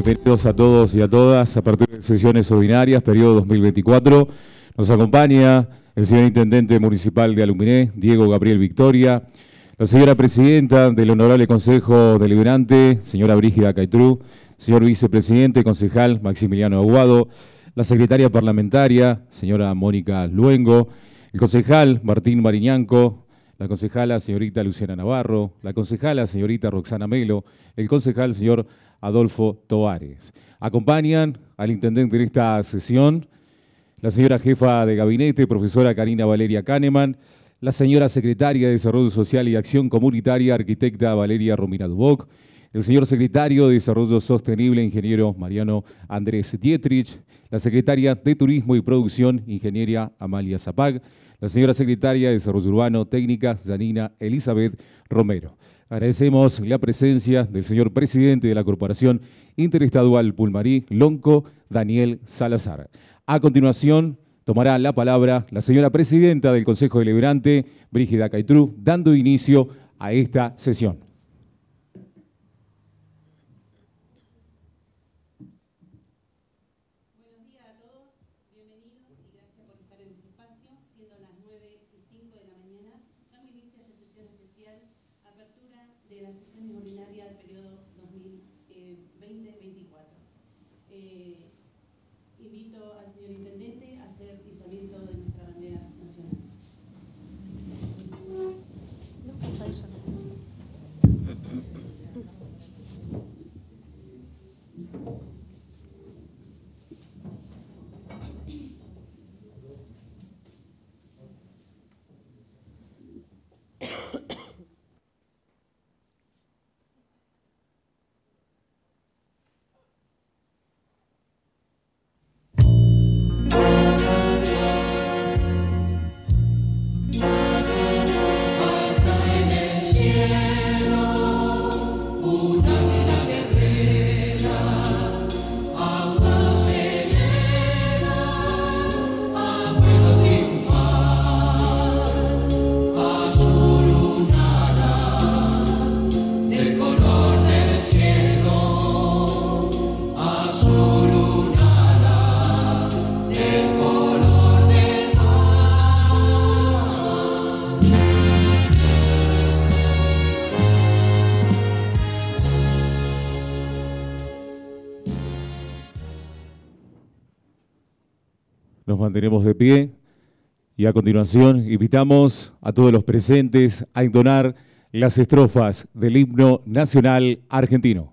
Bienvenidos a todos y a todas a partir de sesiones ordinarias, periodo 2024. Nos acompaña el señor Intendente Municipal de Aluminé, Diego Gabriel Victoria, la señora Presidenta del Honorable Consejo Deliberante, señora Brígida Caitrú, señor Vicepresidente, concejal Maximiliano Aguado, la Secretaria Parlamentaria, señora Mónica Luengo, el concejal Martín Mariñanco, la concejala señorita Luciana Navarro, la concejala señorita Roxana Melo, el concejal señor Adolfo Toares. Acompañan al intendente en esta sesión la señora jefa de gabinete, profesora Karina Valeria Kahneman, la señora secretaria de Desarrollo Social y Acción Comunitaria, arquitecta Valeria Romina Duboc, el señor secretario de Desarrollo Sostenible, ingeniero Mariano Andrés Dietrich, la secretaria de Turismo y Producción, ingeniera Amalia Zapag, la señora secretaria de Desarrollo Urbano, técnica, Janina Elizabeth Romero. Agradecemos la presencia del señor presidente de la Corporación Interestadual Pulmarí, Lonco, Daniel Salazar. A continuación, tomará la palabra la señora presidenta del Consejo Deliberante, Brígida Caitrú, dando inicio a esta sesión. mantenemos de pie y a continuación invitamos a todos los presentes a entonar las estrofas del himno nacional argentino.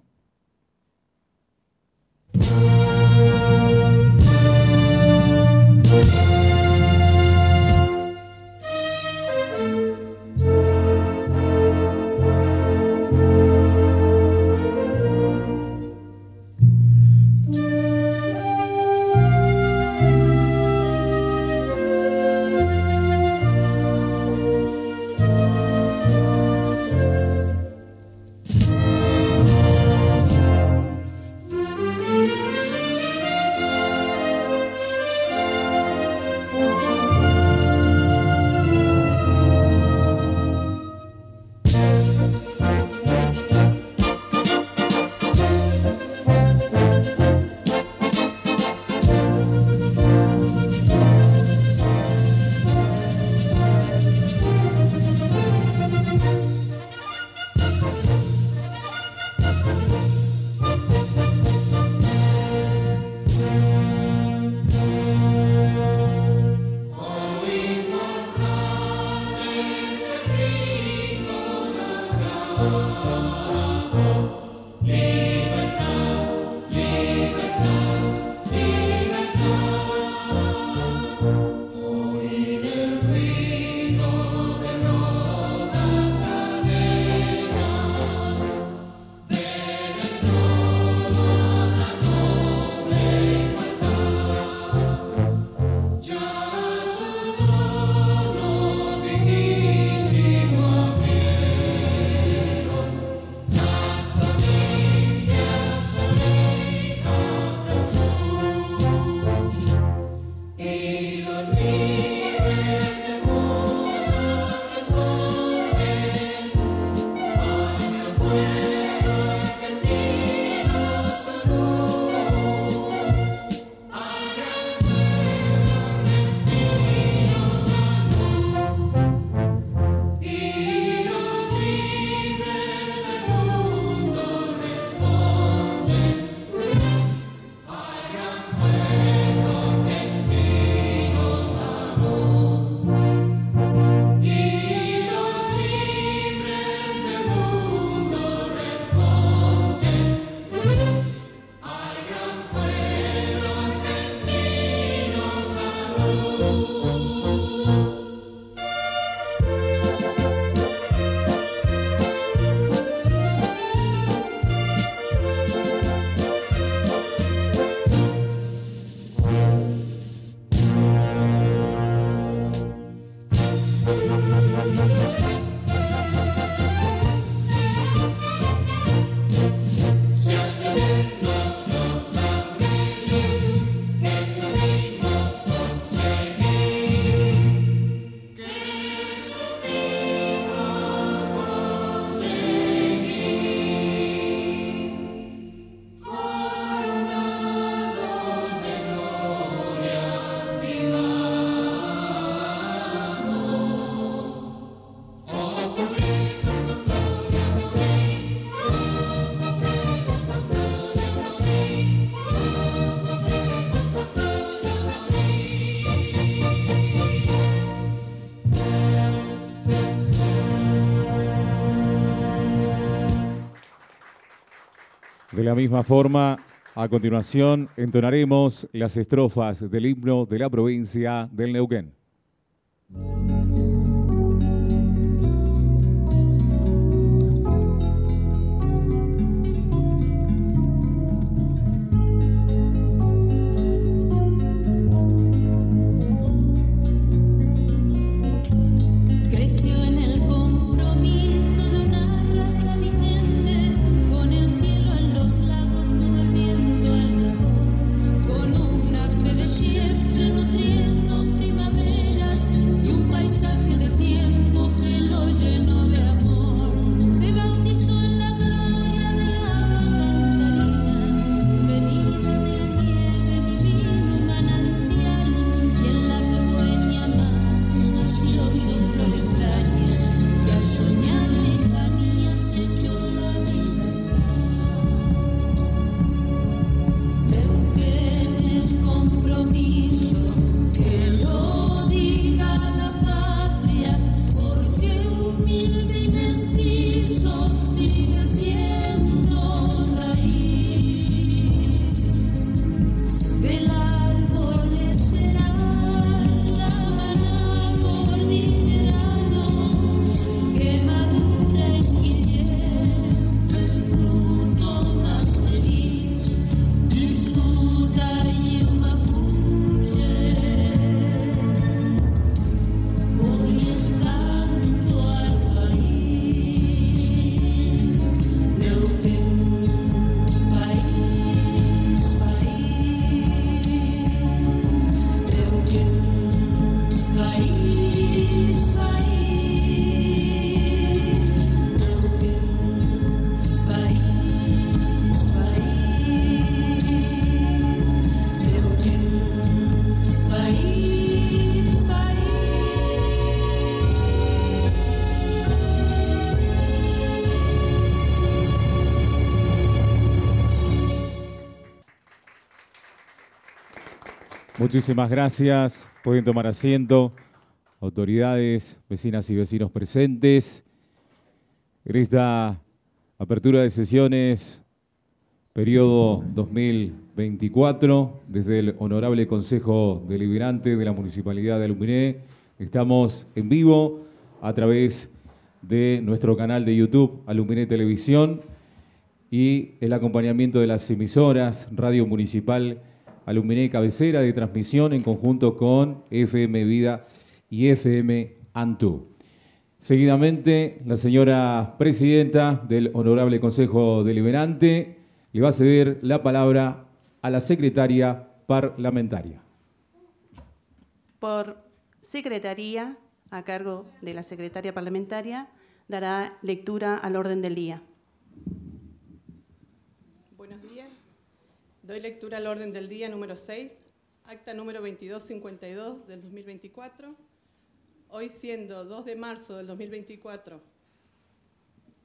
De la misma forma, a continuación entonaremos las estrofas del himno de la provincia del Neuquén. Muchísimas gracias. Pueden tomar asiento. Autoridades, vecinas y vecinos presentes. En esta apertura de sesiones, periodo 2024, desde el Honorable Consejo Deliberante de la Municipalidad de Aluminé, estamos en vivo a través de nuestro canal de YouTube Aluminé Televisión y el acompañamiento de las emisoras Radio Municipal Aluminé Cabecera de Transmisión en conjunto con FM Vida y FM Antú. Seguidamente, la señora presidenta del Honorable Consejo Deliberante le va a ceder la palabra a la secretaria parlamentaria. Por secretaría, a cargo de la secretaria parlamentaria, dará lectura al orden del día. Doy lectura al orden del día número 6, acta número 2252 del 2024. Hoy siendo 2 de marzo del 2024,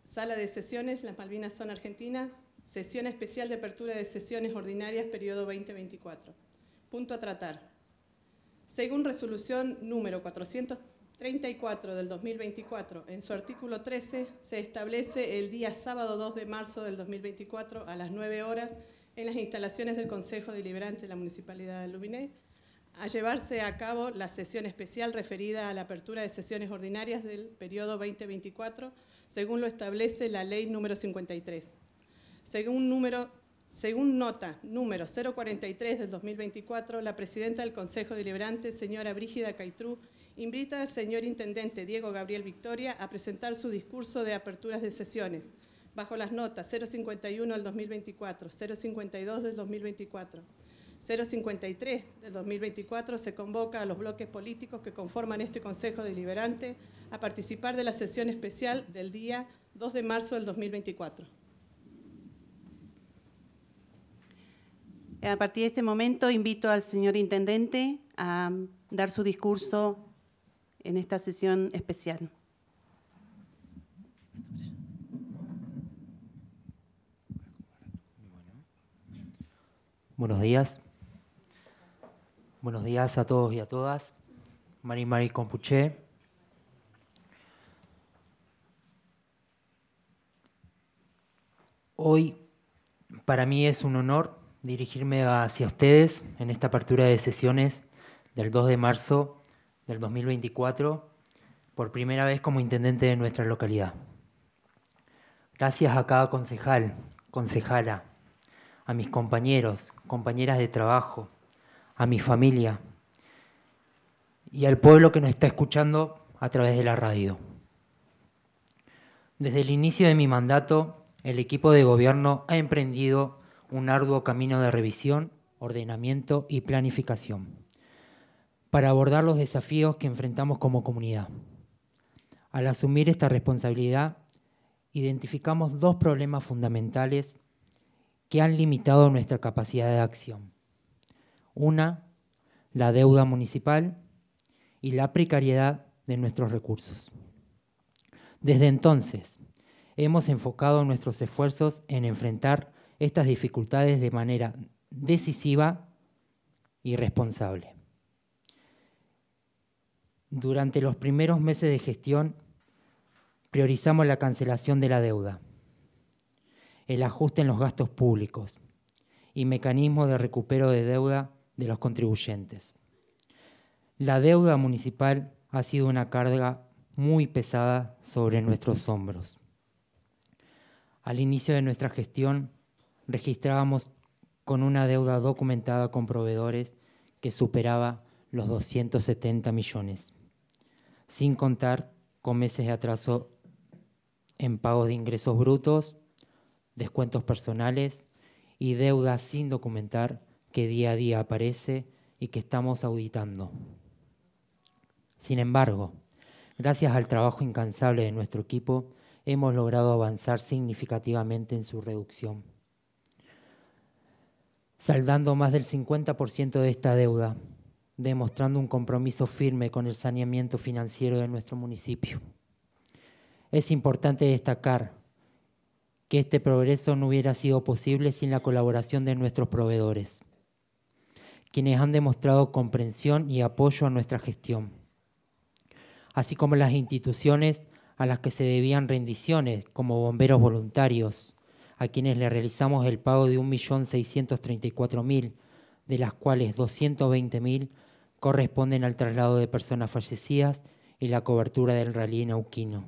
sala de sesiones, las Malvinas son argentinas, sesión especial de apertura de sesiones ordinarias, periodo 2024. Punto a tratar. Según resolución número 434 del 2024, en su artículo 13, se establece el día sábado 2 de marzo del 2024 a las 9 horas en las instalaciones del Consejo Deliberante de la Municipalidad de Lubiné a llevarse a cabo la sesión especial referida a la apertura de sesiones ordinarias del periodo 2024, según lo establece la Ley número 53. Según, número, según nota número 043 del 2024, la presidenta del Consejo Deliberante, señora Brígida Caitrú, invita al señor Intendente Diego Gabriel Victoria a presentar su discurso de aperturas de sesiones, bajo las notas 051 del 2024, 052 del 2024, 053 del 2024 se convoca a los bloques políticos que conforman este Consejo Deliberante a participar de la sesión especial del día 2 de marzo del 2024. A partir de este momento invito al señor Intendente a dar su discurso en esta sesión especial. Buenos días. Buenos días a todos y a todas. Mari Mari Compuché. Hoy para mí es un honor dirigirme hacia ustedes en esta apertura de sesiones del 2 de marzo del 2024 por primera vez como intendente de nuestra localidad. Gracias a cada concejal, concejala, a mis compañeros, compañeras de trabajo, a mi familia y al pueblo que nos está escuchando a través de la radio. Desde el inicio de mi mandato, el equipo de gobierno ha emprendido un arduo camino de revisión, ordenamiento y planificación para abordar los desafíos que enfrentamos como comunidad. Al asumir esta responsabilidad, identificamos dos problemas fundamentales que han limitado nuestra capacidad de acción. Una, la deuda municipal y la precariedad de nuestros recursos. Desde entonces, hemos enfocado nuestros esfuerzos en enfrentar estas dificultades de manera decisiva y responsable. Durante los primeros meses de gestión, priorizamos la cancelación de la deuda el ajuste en los gastos públicos y mecanismos de recupero de deuda de los contribuyentes. La deuda municipal ha sido una carga muy pesada sobre nuestros hombros. Al inicio de nuestra gestión registrábamos con una deuda documentada con proveedores que superaba los 270 millones, sin contar con meses de atraso en pagos de ingresos brutos descuentos personales y deuda sin documentar que día a día aparece y que estamos auditando. Sin embargo, gracias al trabajo incansable de nuestro equipo, hemos logrado avanzar significativamente en su reducción, saldando más del 50% de esta deuda, demostrando un compromiso firme con el saneamiento financiero de nuestro municipio. Es importante destacar que este progreso no hubiera sido posible sin la colaboración de nuestros proveedores, quienes han demostrado comprensión y apoyo a nuestra gestión, así como las instituciones a las que se debían rendiciones, como bomberos voluntarios, a quienes le realizamos el pago de 1.634.000, de las cuales 220.000 corresponden al traslado de personas fallecidas y la cobertura del rally neuquino,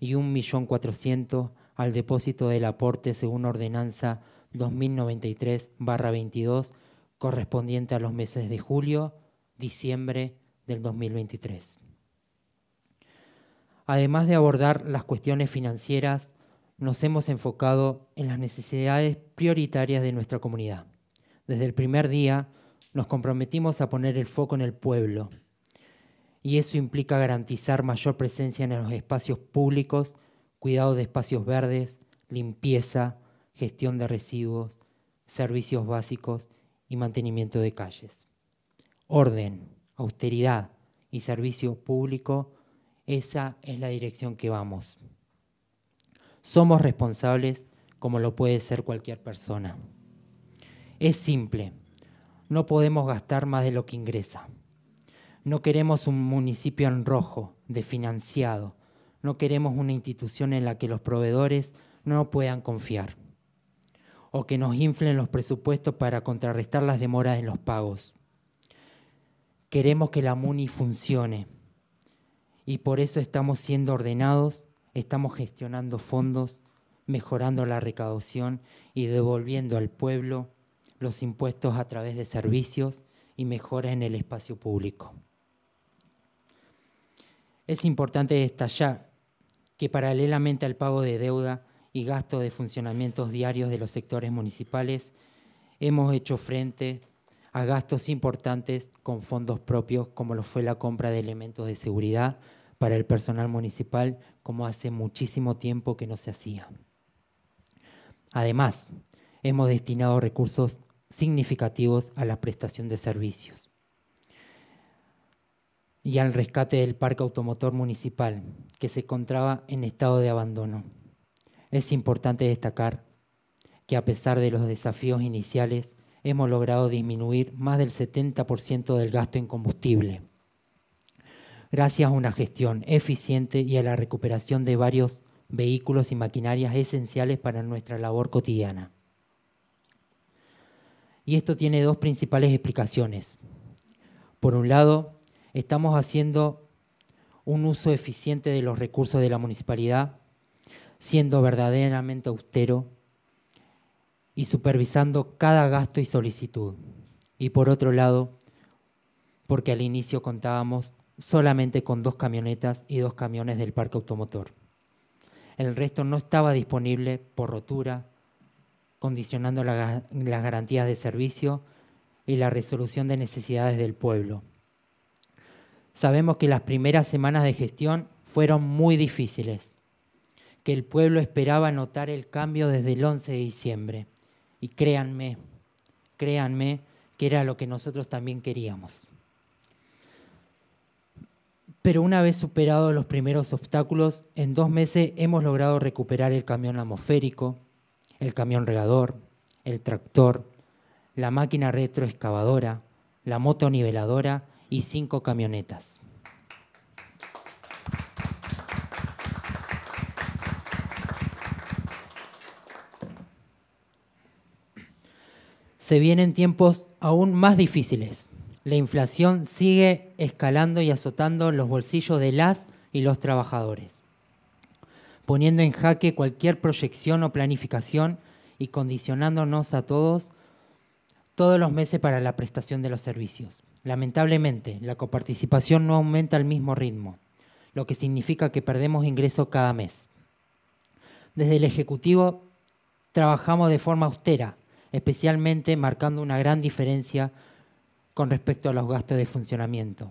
y 1.400.000 al depósito del aporte según ordenanza 2093-22 correspondiente a los meses de julio, diciembre del 2023. Además de abordar las cuestiones financieras, nos hemos enfocado en las necesidades prioritarias de nuestra comunidad. Desde el primer día nos comprometimos a poner el foco en el pueblo y eso implica garantizar mayor presencia en los espacios públicos cuidado de espacios verdes, limpieza, gestión de residuos, servicios básicos y mantenimiento de calles. Orden, austeridad y servicio público, esa es la dirección que vamos. Somos responsables como lo puede ser cualquier persona. Es simple, no podemos gastar más de lo que ingresa. No queremos un municipio en rojo, desfinanciado, no queremos una institución en la que los proveedores no puedan confiar o que nos inflen los presupuestos para contrarrestar las demoras en los pagos. Queremos que la MUNI funcione y por eso estamos siendo ordenados, estamos gestionando fondos, mejorando la recaudación y devolviendo al pueblo los impuestos a través de servicios y mejoras en el espacio público. Es importante que paralelamente al pago de deuda y gasto de funcionamientos diarios de los sectores municipales, hemos hecho frente a gastos importantes con fondos propios, como lo fue la compra de elementos de seguridad para el personal municipal, como hace muchísimo tiempo que no se hacía. Además, hemos destinado recursos significativos a la prestación de servicios y al rescate del parque automotor municipal, que se encontraba en estado de abandono. Es importante destacar que a pesar de los desafíos iniciales, hemos logrado disminuir más del 70% del gasto en combustible, gracias a una gestión eficiente y a la recuperación de varios vehículos y maquinarias esenciales para nuestra labor cotidiana. Y esto tiene dos principales explicaciones. Por un lado, estamos haciendo un uso eficiente de los recursos de la municipalidad, siendo verdaderamente austero y supervisando cada gasto y solicitud. Y por otro lado, porque al inicio contábamos solamente con dos camionetas y dos camiones del parque automotor. El resto no estaba disponible por rotura, condicionando las garantías de servicio y la resolución de necesidades del pueblo. Sabemos que las primeras semanas de gestión fueron muy difíciles, que el pueblo esperaba notar el cambio desde el 11 de diciembre. Y créanme, créanme que era lo que nosotros también queríamos. Pero una vez superados los primeros obstáculos, en dos meses hemos logrado recuperar el camión atmosférico, el camión regador, el tractor, la máquina retroexcavadora, la moto niveladora y cinco camionetas. Se vienen tiempos aún más difíciles. La inflación sigue escalando y azotando los bolsillos de las y los trabajadores, poniendo en jaque cualquier proyección o planificación y condicionándonos a todos todos los meses para la prestación de los servicios. Lamentablemente, la coparticipación no aumenta al mismo ritmo, lo que significa que perdemos ingresos cada mes. Desde el Ejecutivo trabajamos de forma austera, especialmente marcando una gran diferencia con respecto a los gastos de funcionamiento,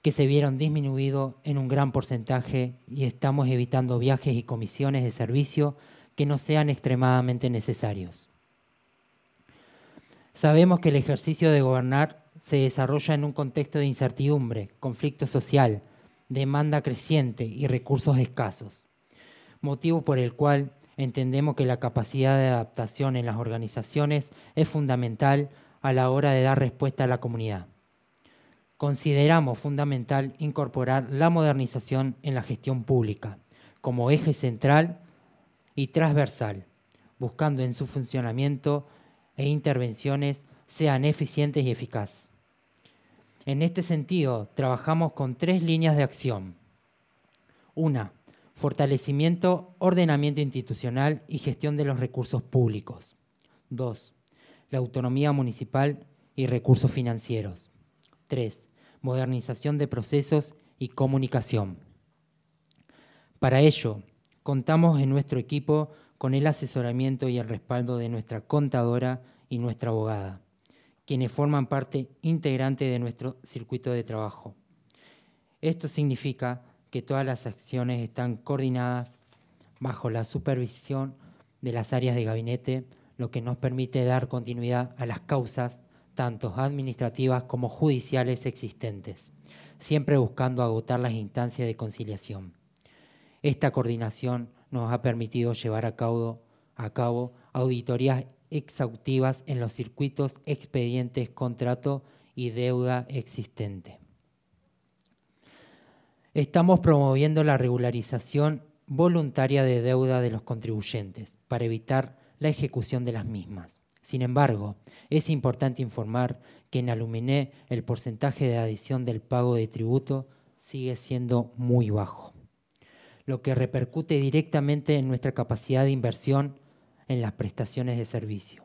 que se vieron disminuidos en un gran porcentaje y estamos evitando viajes y comisiones de servicio que no sean extremadamente necesarios. Sabemos que el ejercicio de gobernar se desarrolla en un contexto de incertidumbre, conflicto social, demanda creciente y recursos escasos, motivo por el cual entendemos que la capacidad de adaptación en las organizaciones es fundamental a la hora de dar respuesta a la comunidad. Consideramos fundamental incorporar la modernización en la gestión pública como eje central y transversal, buscando en su funcionamiento e intervenciones sean eficientes y eficaces. En este sentido, trabajamos con tres líneas de acción. Una, fortalecimiento, ordenamiento institucional y gestión de los recursos públicos. Dos, la autonomía municipal y recursos financieros. Tres, modernización de procesos y comunicación. Para ello, contamos en nuestro equipo con el asesoramiento y el respaldo de nuestra contadora y nuestra abogada quienes forman parte integrante de nuestro circuito de trabajo. Esto significa que todas las acciones están coordinadas bajo la supervisión de las áreas de gabinete, lo que nos permite dar continuidad a las causas, tanto administrativas como judiciales existentes, siempre buscando agotar las instancias de conciliación. Esta coordinación nos ha permitido llevar a cabo, a cabo auditorías exhaustivas en los circuitos, expedientes, contrato y deuda existente. Estamos promoviendo la regularización voluntaria de deuda de los contribuyentes para evitar la ejecución de las mismas. Sin embargo, es importante informar que en Aluminé el porcentaje de adición del pago de tributo sigue siendo muy bajo, lo que repercute directamente en nuestra capacidad de inversión en las prestaciones de servicio,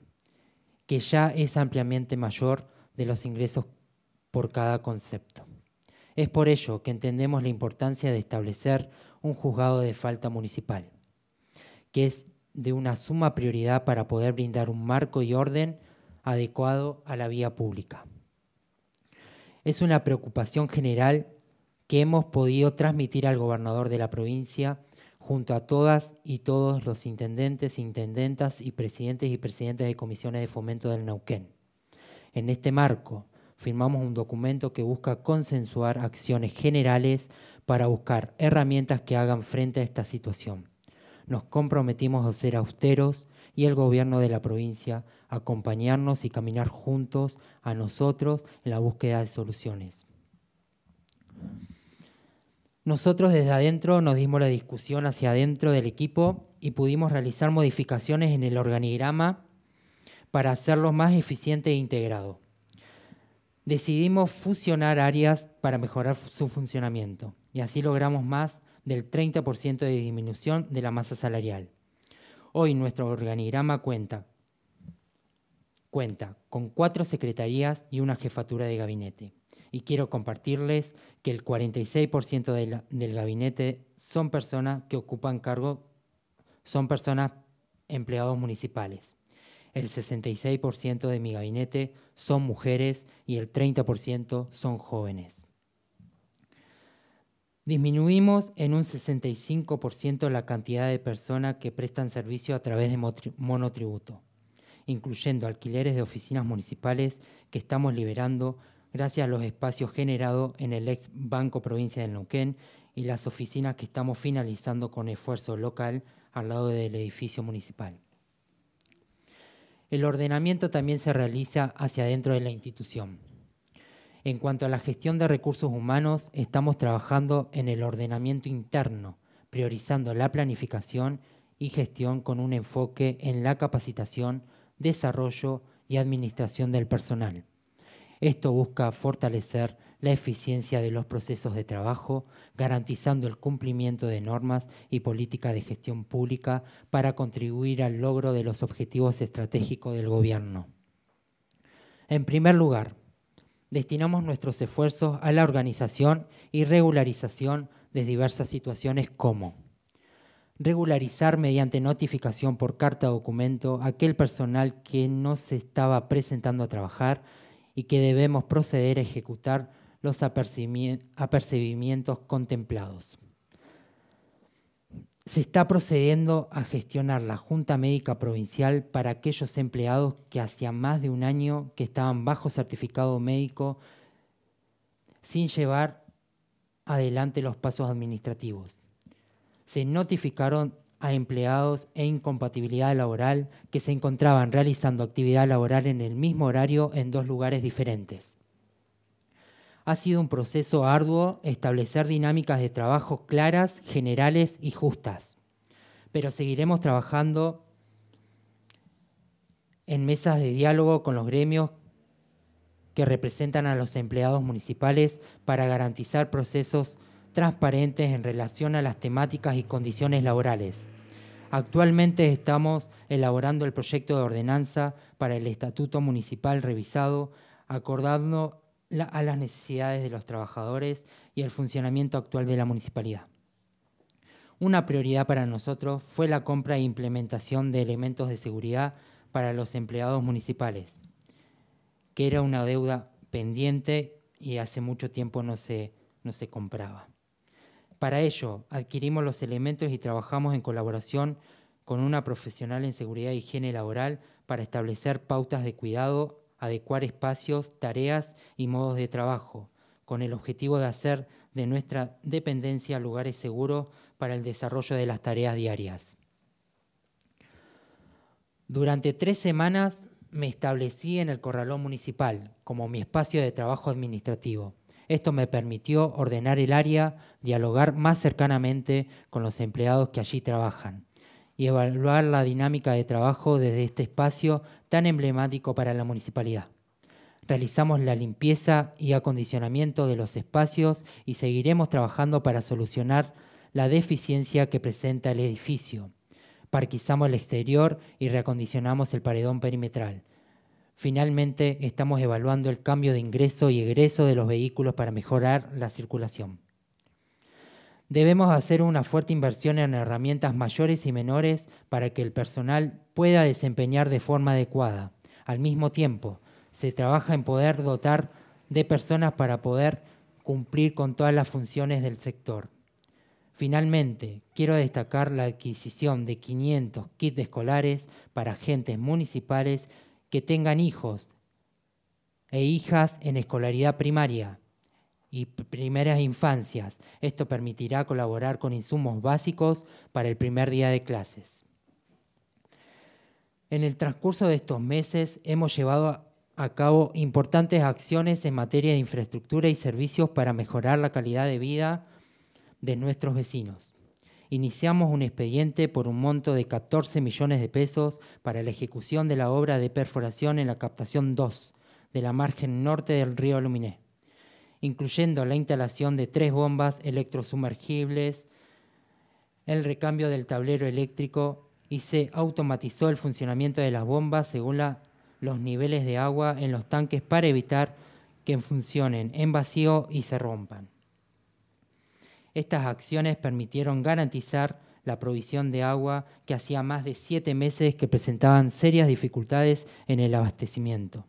que ya es ampliamente mayor de los ingresos por cada concepto. Es por ello que entendemos la importancia de establecer un juzgado de falta municipal, que es de una suma prioridad para poder brindar un marco y orden adecuado a la vía pública. Es una preocupación general que hemos podido transmitir al gobernador de la provincia junto a todas y todos los intendentes, intendentas y presidentes y presidentes de comisiones de fomento del Neuquén. En este marco, firmamos un documento que busca consensuar acciones generales para buscar herramientas que hagan frente a esta situación. Nos comprometimos a ser austeros y el gobierno de la provincia acompañarnos y caminar juntos a nosotros en la búsqueda de soluciones. Nosotros desde adentro nos dimos la discusión hacia adentro del equipo y pudimos realizar modificaciones en el organigrama para hacerlo más eficiente e integrado. Decidimos fusionar áreas para mejorar su funcionamiento y así logramos más del 30% de disminución de la masa salarial. Hoy nuestro organigrama cuenta, cuenta con cuatro secretarías y una jefatura de gabinete. Y quiero compartirles que el 46% del, gabinete son personas que ocupan cargo, son personas empleados municipales. El 66% de mi gabinete son mujeres y el 30% son jóvenes. Disminuimos en un 65% la cantidad de personas que prestan servicio a través de monotributo, incluyendo alquileres de oficinas municipales que estamos liberando gracias a los espacios generados en el ex Banco Provincia de Neuquén y las oficinas que estamos finalizando con esfuerzo local al lado del edificio municipal. El ordenamiento también se realiza hacia adentro de la institución. En cuanto a la gestión de recursos humanos, estamos trabajando en el ordenamiento interno, priorizando la planificación y gestión con un enfoque en la capacitación, desarrollo y administración del personal. Esto busca fortalecer la eficiencia de los procesos de trabajo, garantizando el cumplimiento de normas y políticas de gestión pública para contribuir al logro de los objetivos estratégicos del Gobierno. En primer lugar, destinamos nuestros esfuerzos a la organización y regularización de diversas situaciones como regularizar mediante notificación por carta o documento aquel personal que no se estaba presentando a trabajar y que debemos proceder a ejecutar los apercibimientos contemplados. Se está procediendo a gestionar la Junta Médica Provincial para aquellos empleados que hacía más de un año que estaban bajo certificado médico sin llevar adelante los pasos administrativos. Se notificaron a empleados e incompatibilidad laboral que se encontraban realizando actividad laboral en el mismo horario en dos lugares diferentes. Ha sido un proceso arduo establecer dinámicas de trabajo claras, generales y justas, pero seguiremos trabajando en mesas de diálogo con los gremios que representan a los empleados municipales para garantizar procesos transparentes en relación a las temáticas y condiciones laborales. Actualmente estamos elaborando el proyecto de ordenanza para el Estatuto Municipal revisado, acordando a las necesidades de los trabajadores y el funcionamiento actual de la municipalidad. Una prioridad para nosotros fue la compra e implementación de elementos de seguridad para los empleados municipales, que era una deuda pendiente y hace mucho tiempo no se, no se compraba. Para ello, adquirimos los elementos y trabajamos en colaboración con una profesional en seguridad y higiene laboral para establecer pautas de cuidado, adecuar espacios, tareas y modos de trabajo, con el objetivo de hacer de nuestra dependencia lugares seguros para el desarrollo de las tareas diarias. Durante tres semanas me establecí en el Corralón Municipal como mi espacio de trabajo administrativo. Esto me permitió ordenar el área, dialogar más cercanamente con los empleados que allí trabajan y evaluar la dinámica de trabajo desde este espacio tan emblemático para la municipalidad. Realizamos la limpieza y acondicionamiento de los espacios y seguiremos trabajando para solucionar la deficiencia que presenta el edificio. Parquizamos el exterior y reacondicionamos el paredón perimetral. Finalmente, estamos evaluando el cambio de ingreso y egreso de los vehículos para mejorar la circulación. Debemos hacer una fuerte inversión en herramientas mayores y menores para que el personal pueda desempeñar de forma adecuada. Al mismo tiempo, se trabaja en poder dotar de personas para poder cumplir con todas las funciones del sector. Finalmente, quiero destacar la adquisición de 500 kits escolares para agentes municipales que tengan hijos e hijas en escolaridad primaria y primeras infancias. Esto permitirá colaborar con insumos básicos para el primer día de clases. En el transcurso de estos meses hemos llevado a cabo importantes acciones en materia de infraestructura y servicios para mejorar la calidad de vida de nuestros vecinos iniciamos un expediente por un monto de 14 millones de pesos para la ejecución de la obra de perforación en la captación 2 de la margen norte del río Luminé, incluyendo la instalación de tres bombas electrosumergibles, el recambio del tablero eléctrico y se automatizó el funcionamiento de las bombas según los niveles de agua en los tanques para evitar que funcionen en vacío y se rompan. Estas acciones permitieron garantizar la provisión de agua que hacía más de siete meses que presentaban serias dificultades en el abastecimiento.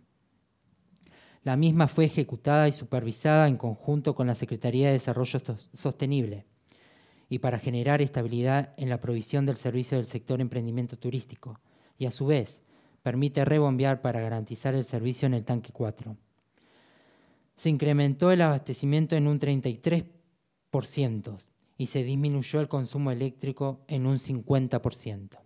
La misma fue ejecutada y supervisada en conjunto con la Secretaría de Desarrollo Sostenible y para generar estabilidad en la provisión del servicio del sector emprendimiento turístico y a su vez permite rebombear para garantizar el servicio en el tanque 4. Se incrementó el abastecimiento en un 33% y se disminuyó el consumo eléctrico en un 50%.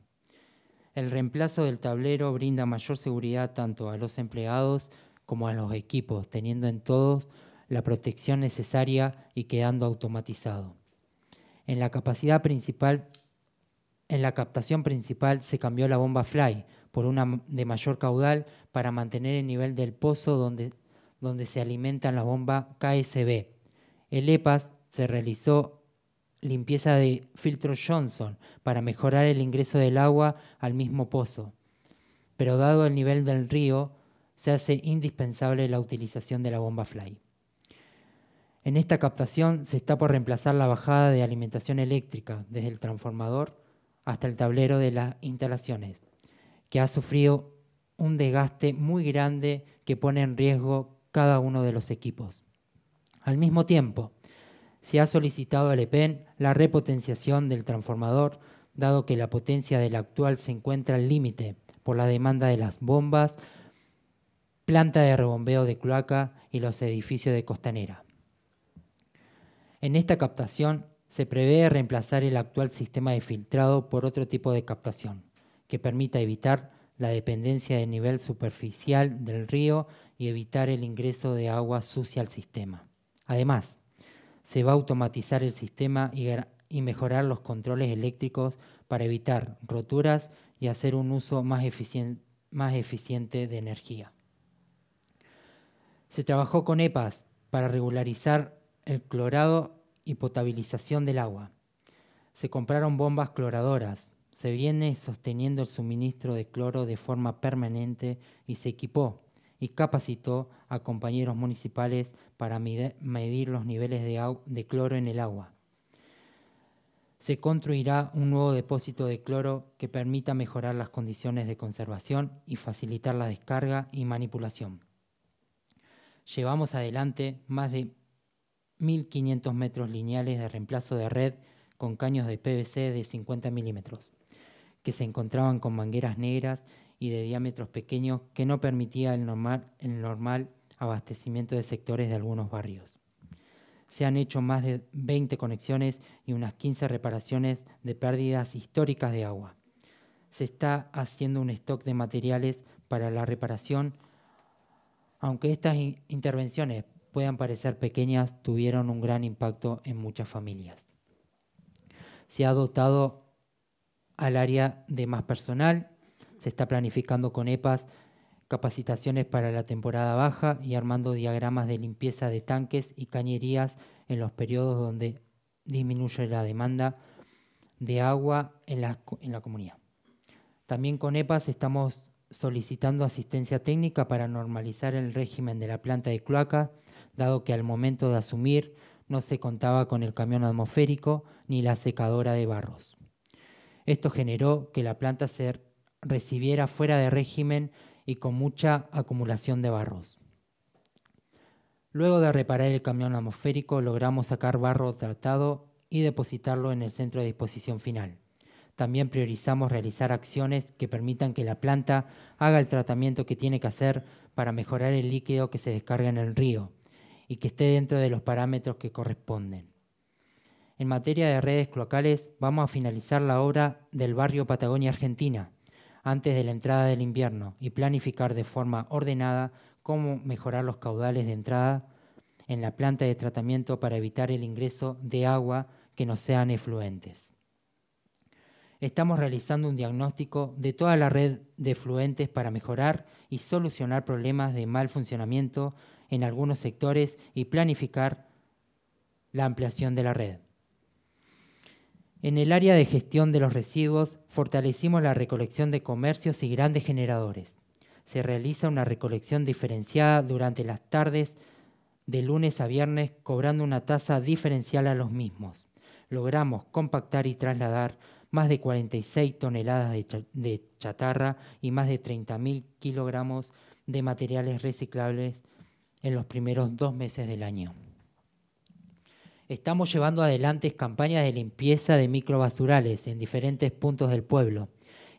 El reemplazo del tablero brinda mayor seguridad tanto a los empleados como a los equipos, teniendo en todos la protección necesaria y quedando automatizado. En la capacidad principal, en la captación principal se cambió la bomba fly por una de mayor caudal para mantener el nivel del pozo donde, se alimenta la bomba KSB. El EPAS se realizó limpieza de filtro Johnson para mejorar el ingreso del agua al mismo pozo, pero dado el nivel del río, se hace indispensable la utilización de la bomba Fly. En esta captación se está por reemplazar la bajada de alimentación eléctrica desde el transformador hasta el tablero de las instalaciones, que ha sufrido un desgaste muy grande que pone en riesgo cada uno de los equipos. Al mismo tiempo, se ha solicitado a LePen la repotenciación del transformador, dado que la potencia del actual se encuentra al límite por la demanda de las bombas, planta de rebombeo de cloaca y los edificios de costanera. En esta captación se prevé reemplazar el actual sistema de filtrado por otro tipo de captación, que permita evitar la dependencia del nivel superficial del río y evitar el ingreso de agua sucia al sistema. Además, se va a automatizar el sistema y, mejorar los controles eléctricos para evitar roturas y hacer un uso más, más eficiente de energía. Se trabajó con EPAS para regularizar el clorado y potabilización del agua. Se compraron bombas cloradoras, se viene sosteniendo el suministro de cloro de forma permanente y se equipó y capacitó a compañeros municipales para medir los niveles de, cloro en el agua. Se construirá un nuevo depósito de cloro que permita mejorar las condiciones de conservación y facilitar la descarga y manipulación. Llevamos adelante más de 1.500 metros lineales de reemplazo de red con caños de PVC de 50 milímetros, que se encontraban con mangueras negras y de diámetros pequeños que no permitía el normal, normal abastecimiento de sectores de algunos barrios. Se han hecho más de 20 conexiones y unas 15 reparaciones de pérdidas históricas de agua. Se está haciendo un stock de materiales para la reparación. Aunque estas intervenciones puedan parecer pequeñas, tuvieron un gran impacto en muchas familias. Se ha dotado al área de más personal se está planificando con EPAS capacitaciones para la temporada baja y armando diagramas de limpieza de tanques y cañerías en los periodos donde disminuye la demanda de agua en la, comunidad. También con EPAS estamos solicitando asistencia técnica para normalizar el régimen de la planta de cloaca, dado que al momento de asumir no se contaba con el camión atmosférico ni la secadora de barros. Esto generó que la planta se recibiera fuera de régimen y con mucha acumulación de barros. Luego de reparar el camión atmosférico, logramos sacar barro tratado y depositarlo en el centro de disposición final. También priorizamos realizar acciones que permitan que la planta haga el tratamiento que tiene que hacer para mejorar el líquido que se descarga en el río y que esté dentro de los parámetros que corresponden. En materia de redes cloacales, vamos a finalizar la obra del barrio Patagonia Argentina, antes de la entrada del invierno y planificar de forma ordenada cómo mejorar los caudales de entrada en la planta de tratamiento para evitar el ingreso de agua que no sean efluentes. Estamos realizando un diagnóstico de toda la red de efluentes para mejorar y solucionar problemas de mal funcionamiento en algunos sectores y planificar la ampliación de la red. En el área de gestión de los residuos, fortalecimos la recolección de comercios y grandes generadores. Se realiza una recolección diferenciada durante las tardes de lunes a viernes, cobrando una tasa diferencial a los mismos. Logramos compactar y trasladar más de 46 toneladas de, chatarra y más de 30.000 kilogramos de materiales reciclables en los primeros dos meses del año. Estamos llevando adelante campañas de limpieza de microbasurales en diferentes puntos del pueblo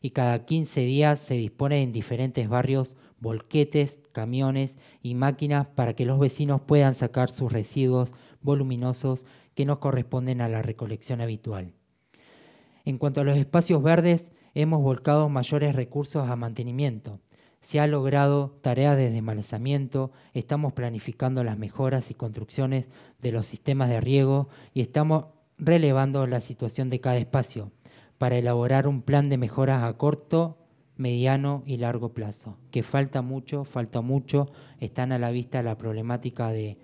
y cada 15 días se dispone en diferentes barrios volquetes, camiones y máquinas para que los vecinos puedan sacar sus residuos voluminosos que no corresponden a la recolección habitual. En cuanto a los espacios verdes, hemos volcado mayores recursos a mantenimiento. Se ha logrado tareas de desmalezamiento, estamos planificando las mejoras y construcciones de los sistemas de riego y estamos relevando la situación de cada espacio para elaborar un plan de mejoras a corto, mediano y largo plazo. Que falta mucho, falta mucho, están a la vista la problemática de,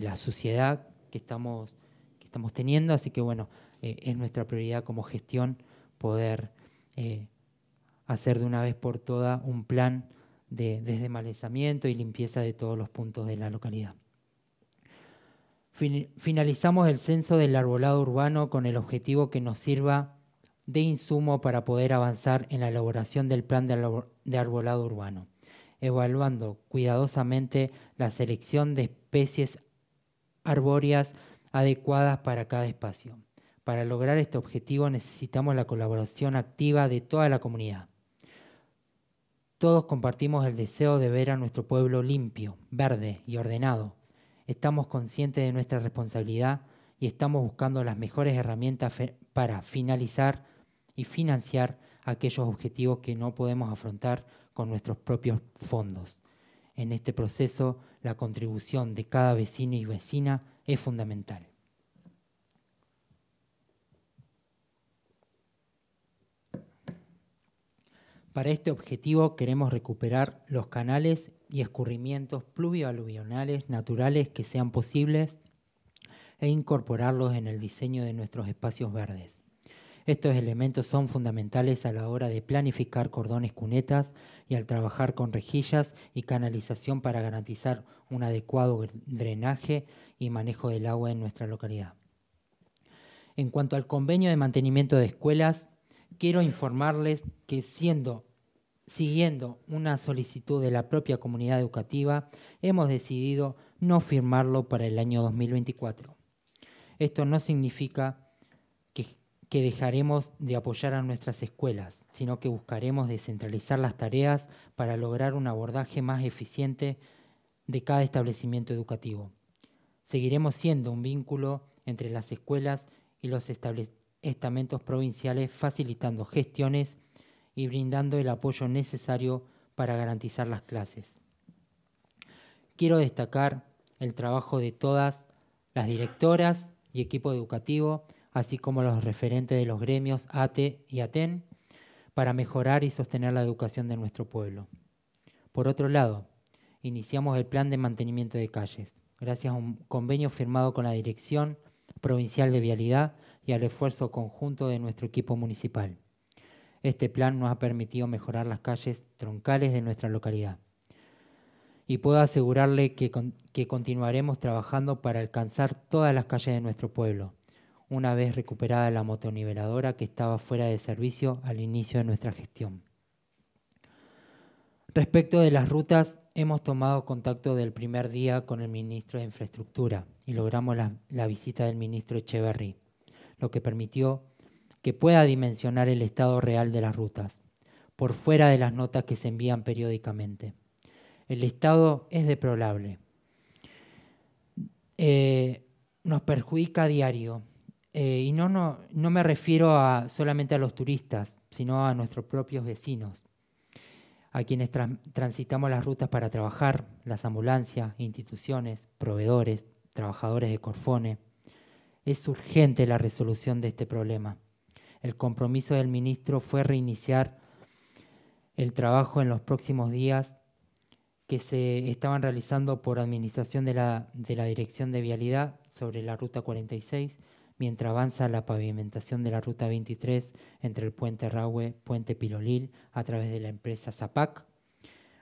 la sociedad que estamos, teniendo, así que bueno, eh, es nuestra prioridad como gestión poder eh, hacer de una vez por todas un plan de desmalezamiento y limpieza de todos los puntos de la localidad. Finalizamos el censo del arbolado urbano con el objetivo que nos sirva de insumo para poder avanzar en la elaboración del plan de arbolado urbano, evaluando cuidadosamente la selección de especies arbóreas adecuadas para cada espacio. Para lograr este objetivo necesitamos la colaboración activa de toda la comunidad. Todos compartimos el deseo de ver a nuestro pueblo limpio, verde y ordenado. Estamos conscientes de nuestra responsabilidad y estamos buscando las mejores herramientas para finalizar y financiar aquellos objetivos que no podemos afrontar con nuestros propios fondos. En este proceso, la contribución de cada vecino y vecina es fundamental. Para este objetivo queremos recuperar los canales y escurrimientos pluvioaluvionales naturales que sean posibles e incorporarlos en el diseño de nuestros espacios verdes. Estos elementos son fundamentales a la hora de planificar cordones cunetas y al trabajar con rejillas y canalización para garantizar un adecuado drenaje y manejo del agua en nuestra localidad. En cuanto al convenio de mantenimiento de escuelas, quiero informarles que siguiendo una solicitud de la propia comunidad educativa, hemos decidido no firmarlo para el año 2024. Esto no significa que, que, dejaremos de apoyar a nuestras escuelas, sino que buscaremos descentralizar las tareas para lograr un abordaje más eficiente de cada establecimiento educativo. Seguiremos siendo un vínculo entre las escuelas y los establecimientos estamentos provinciales facilitando gestiones y brindando el apoyo necesario para garantizar las clases. Quiero destacar el trabajo de todas las directoras y equipo educativo, así como los referentes de los gremios ATE y ATEN, para mejorar y sostener la educación de nuestro pueblo. Por otro lado, iniciamos el plan de mantenimiento de calles, gracias a un convenio firmado con la Dirección Provincial de Vialidad y al esfuerzo conjunto de nuestro equipo municipal. Este plan nos ha permitido mejorar las calles troncales de nuestra localidad. Y puedo asegurarle que, continuaremos trabajando para alcanzar todas las calles de nuestro pueblo, una vez recuperada la motoniveladora que estaba fuera de servicio al inicio de nuestra gestión. Respecto de las rutas, hemos tomado contacto del primer día con el ministro de Infraestructura y logramos la, visita del ministro Echeverry, lo que permitió que pueda dimensionar el estado real de las rutas, por fuera de las notas que se envían periódicamente. El estado es deprolable, eh, nos perjudica a diario. Eh, y no, no, no me refiero a, solamente a los turistas, sino a nuestros propios vecinos a quienes transitamos las rutas para trabajar, las ambulancias, instituciones, proveedores, trabajadores de Corfone. Es urgente la resolución de este problema. El compromiso del ministro fue reiniciar el trabajo en los próximos días que se estaban realizando por administración de la, de la Dirección de Vialidad sobre la Ruta 46 mientras avanza la pavimentación de la Ruta 23 entre el puente Rahue, puente Pilolil, a través de la empresa Zapac,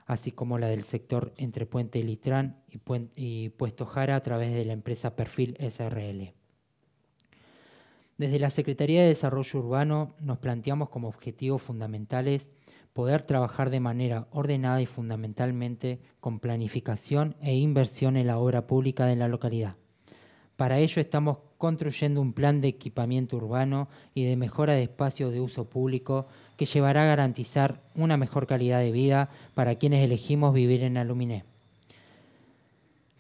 así como la del sector entre puente Litrán y, y Puesto Jara a través de la empresa Perfil SRL. Desde la Secretaría de Desarrollo Urbano nos planteamos como objetivos fundamentales poder trabajar de manera ordenada y fundamentalmente con planificación e inversión en la obra pública de la localidad. Para ello estamos construyendo un plan de equipamiento urbano y de mejora de espacios de uso público que llevará a garantizar una mejor calidad de vida para quienes elegimos vivir en Aluminé.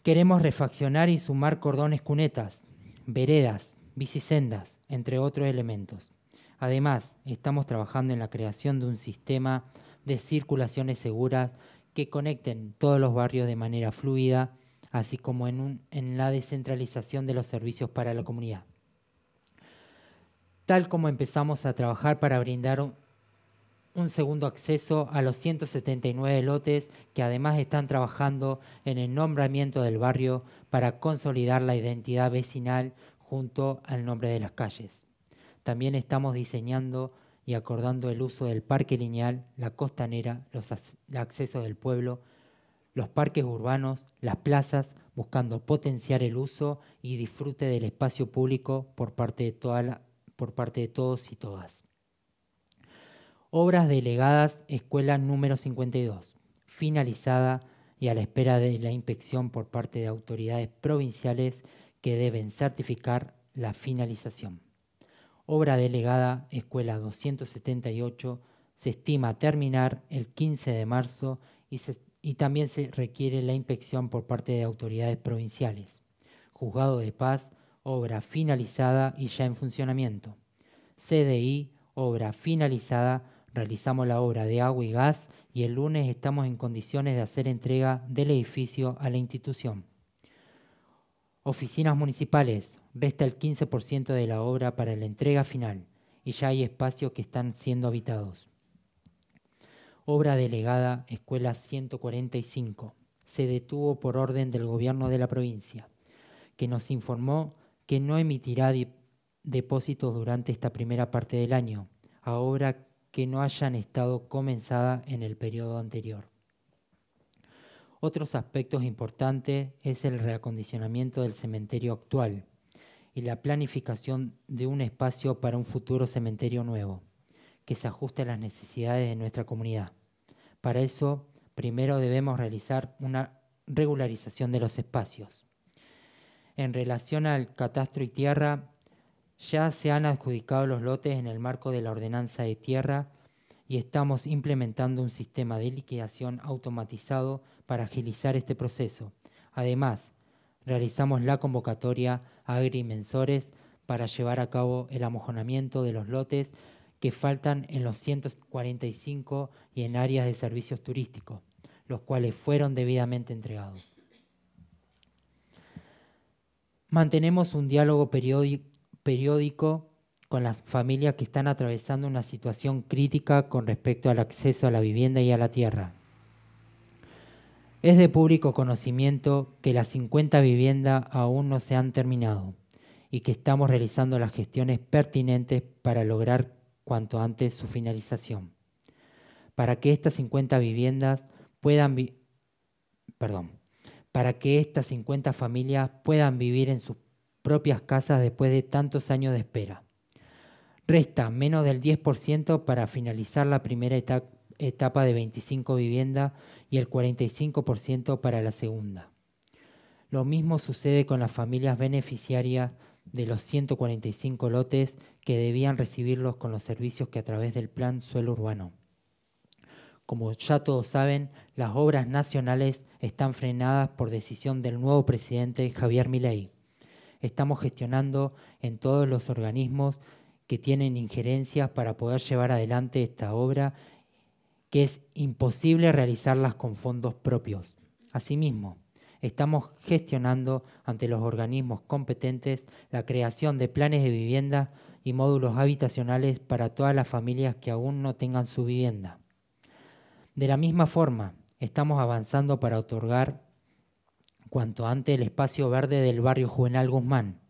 Queremos refaccionar y sumar cordones cunetas, veredas, bicisendas, entre otros elementos. Además, estamos trabajando en la creación de un sistema de circulaciones seguras que conecten todos los barrios de manera fluida así como en, la descentralización de los servicios para la comunidad. Tal como empezamos a trabajar para brindar un, segundo acceso a los 179 lotes que además están trabajando en el nombramiento del barrio para consolidar la identidad vecinal junto al nombre de las calles. También estamos diseñando y acordando el uso del parque lineal, la costanera, los acceso accesos del pueblo los parques urbanos, las plazas, buscando potenciar el uso y disfrute del espacio público por parte de, por parte de todos y todas. Obras delegadas, escuela número 52, finalizada y a la espera de la inspección por parte de autoridades provinciales que deben certificar la finalización. Obra delegada, escuela 278, se estima terminar el 15 de marzo y se y también se requiere la inspección por parte de autoridades provinciales, juzgado de paz, obra finalizada y ya en funcionamiento. CDI, obra finalizada, realizamos la obra de agua y gas y el lunes estamos en condiciones de hacer entrega del edificio a la institución. Oficinas municipales, resta el 15% de la obra para la entrega final y ya hay espacios que están siendo habitados. Obra delegada, Escuela 145. Se detuvo por orden del gobierno de la provincia, que nos informó que no emitirá depósitos durante esta primera parte del año, a que no hayan estado comenzada en el periodo anterior. Otros aspectos importantes es el reacondicionamiento del cementerio actual y la planificación de un espacio para un futuro cementerio nuevo que se ajuste a las necesidades de nuestra comunidad. Para eso, primero debemos realizar una regularización de los espacios. En relación al catastro y tierra, ya se han adjudicado los lotes en el marco de la ordenanza de tierra y estamos implementando un sistema de liquidación automatizado para agilizar este proceso. Además, realizamos la convocatoria a agrimensores para llevar a cabo el amojonamiento de los lotes que faltan en los 145 y en áreas de servicios turísticos, los cuales fueron debidamente entregados. Mantenemos un diálogo periódico con las familias que están atravesando una situación crítica con respecto al acceso a la vivienda y a la tierra. Es de público conocimiento que las 50 viviendas aún no se han terminado y que estamos realizando las gestiones pertinentes para lograr cuanto antes su finalización, para que estas 50 viviendas puedan, perdón, para que estas familias puedan vivir en sus propias casas después de tantos años de espera. Resta menos del 10% para finalizar la primera etapa de 25 viviendas y el 45% para la segunda. Lo mismo sucede con las familias beneficiarias de los 145 lotes que debían recibirlos con los servicios que a través del Plan Suelo Urbano. Como ya todos saben, las obras nacionales están frenadas por decisión del nuevo presidente Javier Milei. Estamos gestionando en todos los organismos que tienen injerencias para poder llevar adelante esta obra, que es imposible realizarlas con fondos propios. Asimismo, estamos gestionando ante los organismos competentes la creación de planes de vivienda y módulos habitacionales para todas las familias que aún no tengan su vivienda. De la misma forma, estamos avanzando para otorgar cuanto antes el espacio verde del barrio Juvenal Guzmán,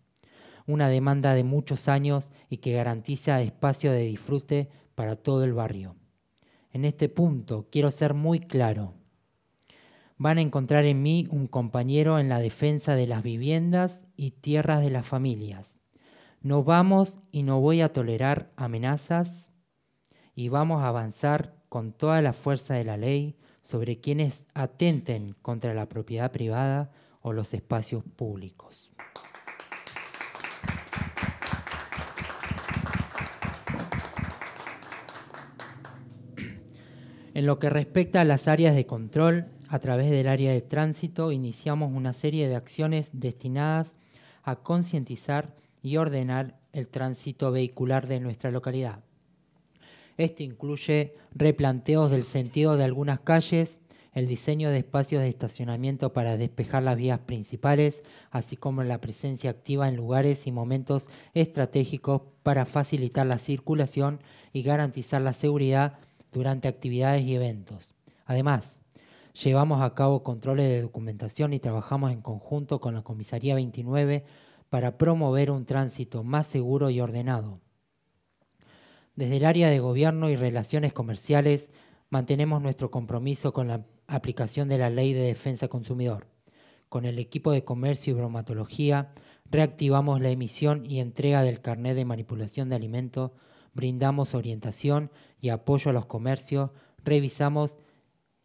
una demanda de muchos años y que garantiza espacio de disfrute para todo el barrio. En este punto quiero ser muy claro van a encontrar en mí un compañero en la defensa de las viviendas y tierras de las familias. No vamos y no voy a tolerar amenazas y vamos a avanzar con toda la fuerza de la ley sobre quienes atenten contra la propiedad privada o los espacios públicos. En lo que respecta a las áreas de control, a través del área de tránsito iniciamos una serie de acciones destinadas a concientizar y ordenar el tránsito vehicular de nuestra localidad. Este incluye replanteos del sentido de algunas calles, el diseño de espacios de estacionamiento para despejar las vías principales, así como la presencia activa en lugares y momentos estratégicos para facilitar la circulación y garantizar la seguridad durante actividades y eventos. Además, Llevamos a cabo controles de documentación y trabajamos en conjunto con la Comisaría 29 para promover un tránsito más seguro y ordenado. Desde el área de Gobierno y Relaciones Comerciales mantenemos nuestro compromiso con la aplicación de la Ley de Defensa Consumidor. Con el equipo de Comercio y Bromatología reactivamos la emisión y entrega del carnet de manipulación de alimentos, brindamos orientación y apoyo a los comercios, revisamos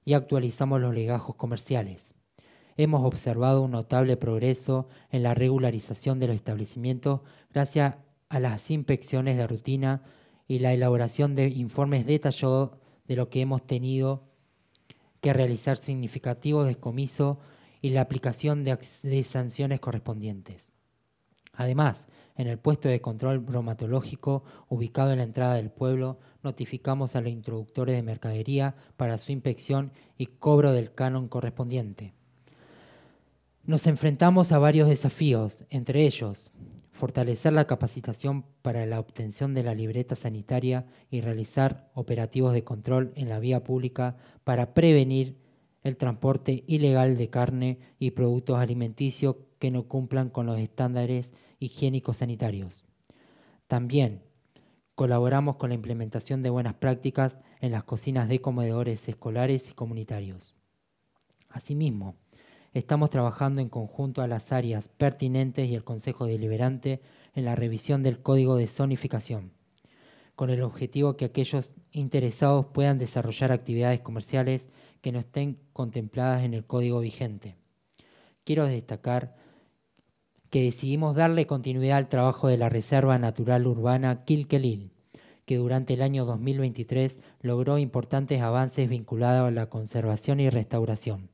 y actualizamos los legajos comerciales. Hemos observado un notable progreso en la regularización de los establecimientos gracias a las inspecciones de rutina y la elaboración de informes detallados de lo que hemos tenido que realizar significativos descomiso y la aplicación de, de sanciones correspondientes. Además, en el puesto de control bromatológico ubicado en la entrada del pueblo, notificamos a los introductores de mercadería para su inspección y cobro del canon correspondiente. Nos enfrentamos a varios desafíos, entre ellos fortalecer la capacitación para la obtención de la libreta sanitaria y realizar operativos de control en la vía pública para prevenir el transporte ilegal de carne y productos alimenticios que no cumplan con los estándares higiénicos sanitarios. También colaboramos con la implementación de buenas prácticas en las cocinas de comedores escolares y comunitarios. Asimismo, estamos trabajando en conjunto a las áreas pertinentes y el Consejo Deliberante en la revisión del Código de Zonificación, con el objetivo que aquellos interesados puedan desarrollar actividades comerciales que no estén contempladas en el código vigente. Quiero destacar que decidimos darle continuidad al trabajo de la Reserva Natural Urbana Quilquelil, que durante el año 2023 logró importantes avances vinculados a la conservación y restauración,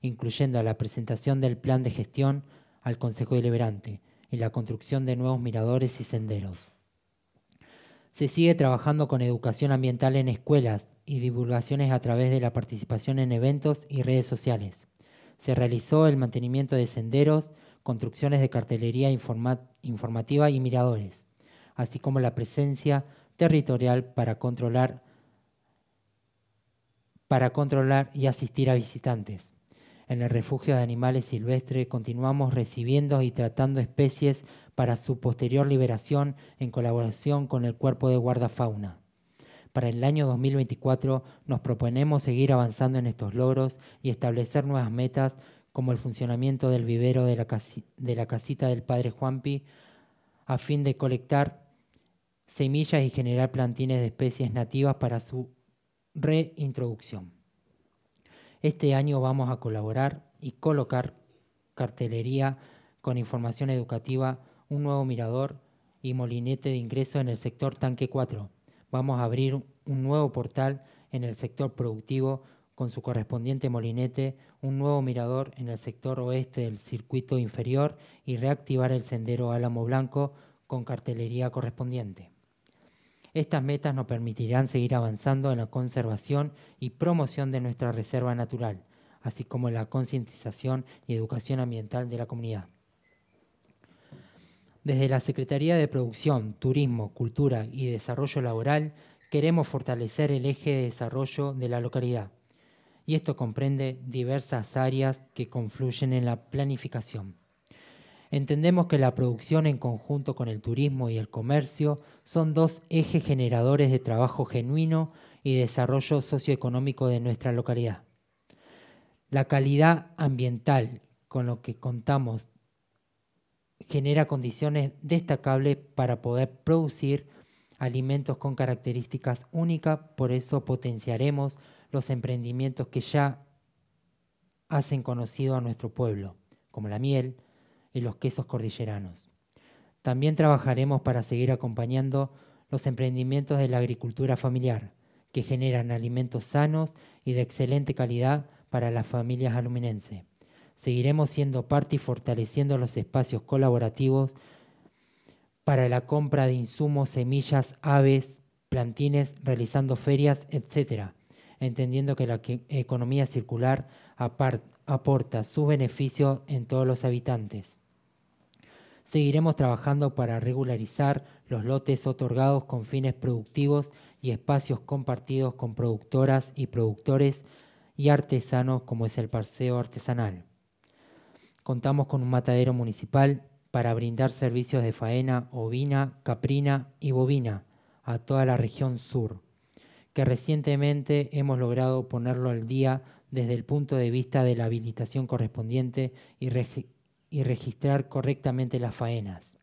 incluyendo la presentación del plan de gestión al Consejo Deliberante y la construcción de nuevos miradores y senderos. Se sigue trabajando con educación ambiental en escuelas y divulgaciones a través de la participación en eventos y redes sociales. Se realizó el mantenimiento de senderos, construcciones de cartelería informativa y miradores, así como la presencia territorial para controlar, para controlar y asistir a visitantes. En el refugio de animales silvestres continuamos recibiendo y tratando especies para su posterior liberación en colaboración con el Cuerpo de Guardafauna. Para el año 2024 nos proponemos seguir avanzando en estos logros y establecer nuevas metas como el funcionamiento del vivero de la, casita del padre Juanpi, a fin de colectar semillas y generar plantines de especies nativas para su reintroducción. Este año vamos a colaborar y colocar cartelería con información educativa, un nuevo mirador y molinete de ingreso en el sector tanque 4. Vamos a abrir un nuevo portal en el sector productivo con su correspondiente molinete, un nuevo mirador en el sector oeste del circuito inferior y reactivar el sendero Álamo Blanco con cartelería correspondiente. Estas metas nos permitirán seguir avanzando en la conservación y promoción de nuestra reserva natural, así como en la concientización y educación ambiental de la comunidad. Desde la Secretaría de Producción, Turismo, Cultura y Desarrollo Laboral, queremos fortalecer el eje de desarrollo de la localidad y esto comprende diversas áreas que confluyen en la planificación. Entendemos que la producción en conjunto con el turismo y el comercio son dos ejes generadores de trabajo genuino y desarrollo socioeconómico de nuestra localidad. La calidad ambiental con lo que contamos genera condiciones destacables para poder producir alimentos con características únicas, por eso potenciaremos los emprendimientos que ya hacen conocido a nuestro pueblo, como la miel y los quesos cordilleranos. También trabajaremos para seguir acompañando los emprendimientos de la agricultura familiar, que generan alimentos sanos y de excelente calidad para las familias aluminense. Seguiremos siendo parte y fortaleciendo los espacios colaborativos para la compra de insumos, semillas, aves, plantines, realizando ferias, etc., entendiendo que la economía circular aporta sus beneficios en todos los habitantes. Seguiremos trabajando para regularizar los lotes otorgados con fines productivos y espacios compartidos con productoras y productores y artesanos como es el paseo artesanal. Contamos con un matadero municipal para brindar servicios de faena ovina, caprina y bovina a toda la región sur que recientemente hemos logrado ponerlo al día desde el punto de vista de la habilitación correspondiente y, registrar correctamente las faenas.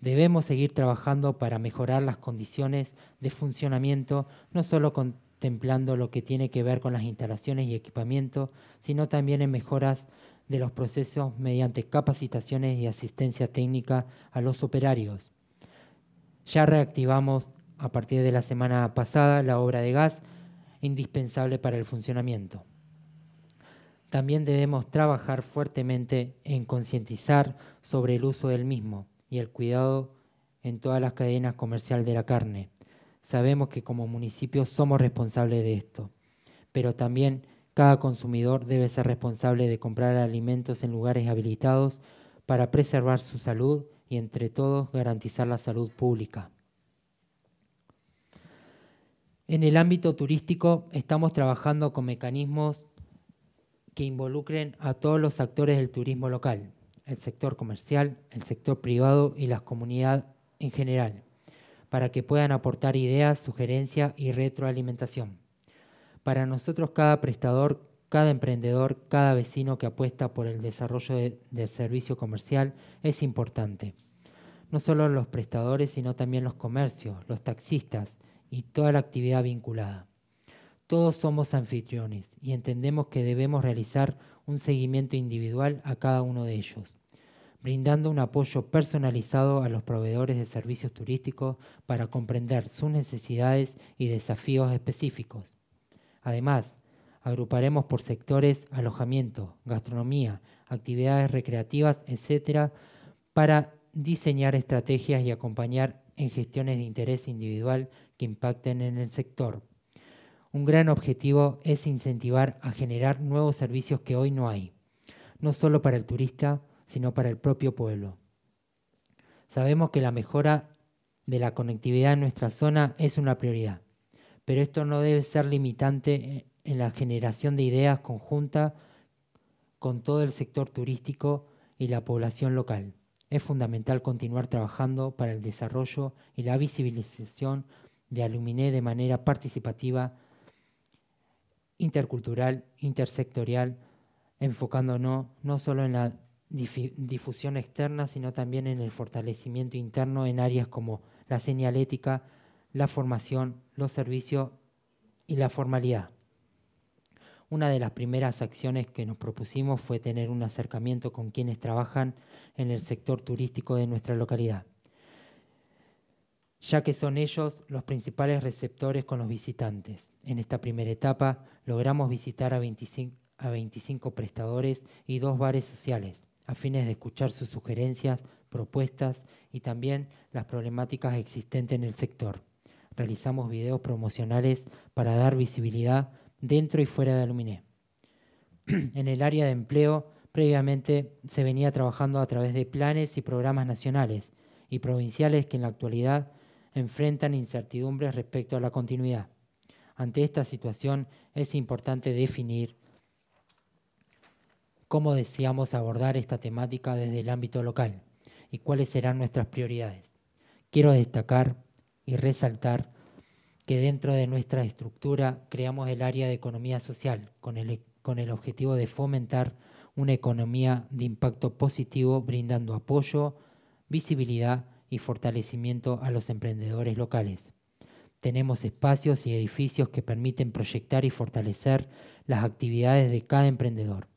Debemos seguir trabajando para mejorar las condiciones de funcionamiento, no solo contemplando lo que tiene que ver con las instalaciones y equipamiento, sino también en mejoras de los procesos mediante capacitaciones y asistencia técnica a los operarios. Ya reactivamos a partir de la semana pasada la obra de gas indispensable para el funcionamiento. También debemos trabajar fuertemente en concientizar sobre el uso del mismo y el cuidado en todas las cadenas comerciales de la carne. Sabemos que como municipio somos responsables de esto, pero también cada consumidor debe ser responsable de comprar alimentos en lugares habilitados para preservar su salud y entre todos garantizar la salud pública. En el ámbito turístico estamos trabajando con mecanismos que involucren a todos los actores del turismo local, el sector comercial, el sector privado y la comunidad en general, para que puedan aportar ideas, sugerencias y retroalimentación. Para nosotros cada prestador, cada emprendedor, cada vecino que apuesta por el desarrollo del servicio comercial es importante. No solo los prestadores, sino también los comercios, los taxistas, y toda la actividad vinculada. Todos somos anfitriones y entendemos que debemos realizar un seguimiento individual a cada uno de ellos, brindando un apoyo personalizado a los proveedores de servicios turísticos para comprender sus necesidades y desafíos específicos. Además, agruparemos por sectores alojamiento, gastronomía, actividades recreativas, etc., para diseñar estrategias y acompañar en gestiones de interés individual que impacten en el sector. Un gran objetivo es incentivar a generar nuevos servicios que hoy no hay, no solo para el turista, sino para el propio pueblo. Sabemos que la mejora de la conectividad en nuestra zona es una prioridad, pero esto no debe ser limitante en la generación de ideas conjuntas con todo el sector turístico y la población local. Es fundamental continuar trabajando para el desarrollo y la visibilización de Aluminé de manera participativa, intercultural, intersectorial, enfocándonos no solo en la difusión externa, sino también en el fortalecimiento interno en áreas como la señalética, la formación, los servicios y la formalidad. Una de las primeras acciones que nos propusimos fue tener un acercamiento con quienes trabajan en el sector turístico de nuestra localidad ya que son ellos los principales receptores con los visitantes. En esta primera etapa logramos visitar a 25, prestadores y dos bares sociales, a fines de escuchar sus sugerencias, propuestas y también las problemáticas existentes en el sector. Realizamos videos promocionales para dar visibilidad dentro y fuera de Aluminé. en el área de empleo, previamente se venía trabajando a través de planes y programas nacionales y provinciales que en la actualidad enfrentan incertidumbres respecto a la continuidad. Ante esta situación es importante definir cómo deseamos abordar esta temática desde el ámbito local y cuáles serán nuestras prioridades. Quiero destacar y resaltar que dentro de nuestra estructura creamos el área de economía social con el, e-, objetivo de fomentar una economía de impacto positivo brindando apoyo, visibilidad y fortalecimiento a los emprendedores locales. Tenemos espacios y edificios que permiten proyectar y fortalecer las actividades de cada emprendedor.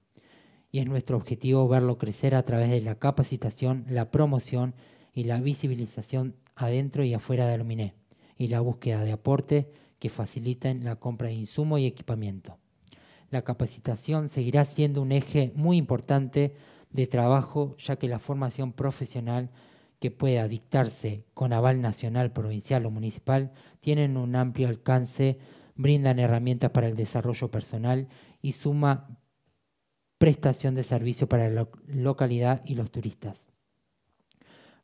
Y es nuestro objetivo verlo crecer a través de la capacitación, la promoción y la visibilización adentro y afuera de Aluminé y la búsqueda de aporte que faciliten la compra de insumo y equipamiento. La capacitación seguirá siendo un eje muy importante de trabajo ya que la formación profesional que pueda dictarse con aval nacional, provincial o municipal tienen un amplio alcance, brindan herramientas para el desarrollo personal y suma prestación de servicio para la localidad y los turistas.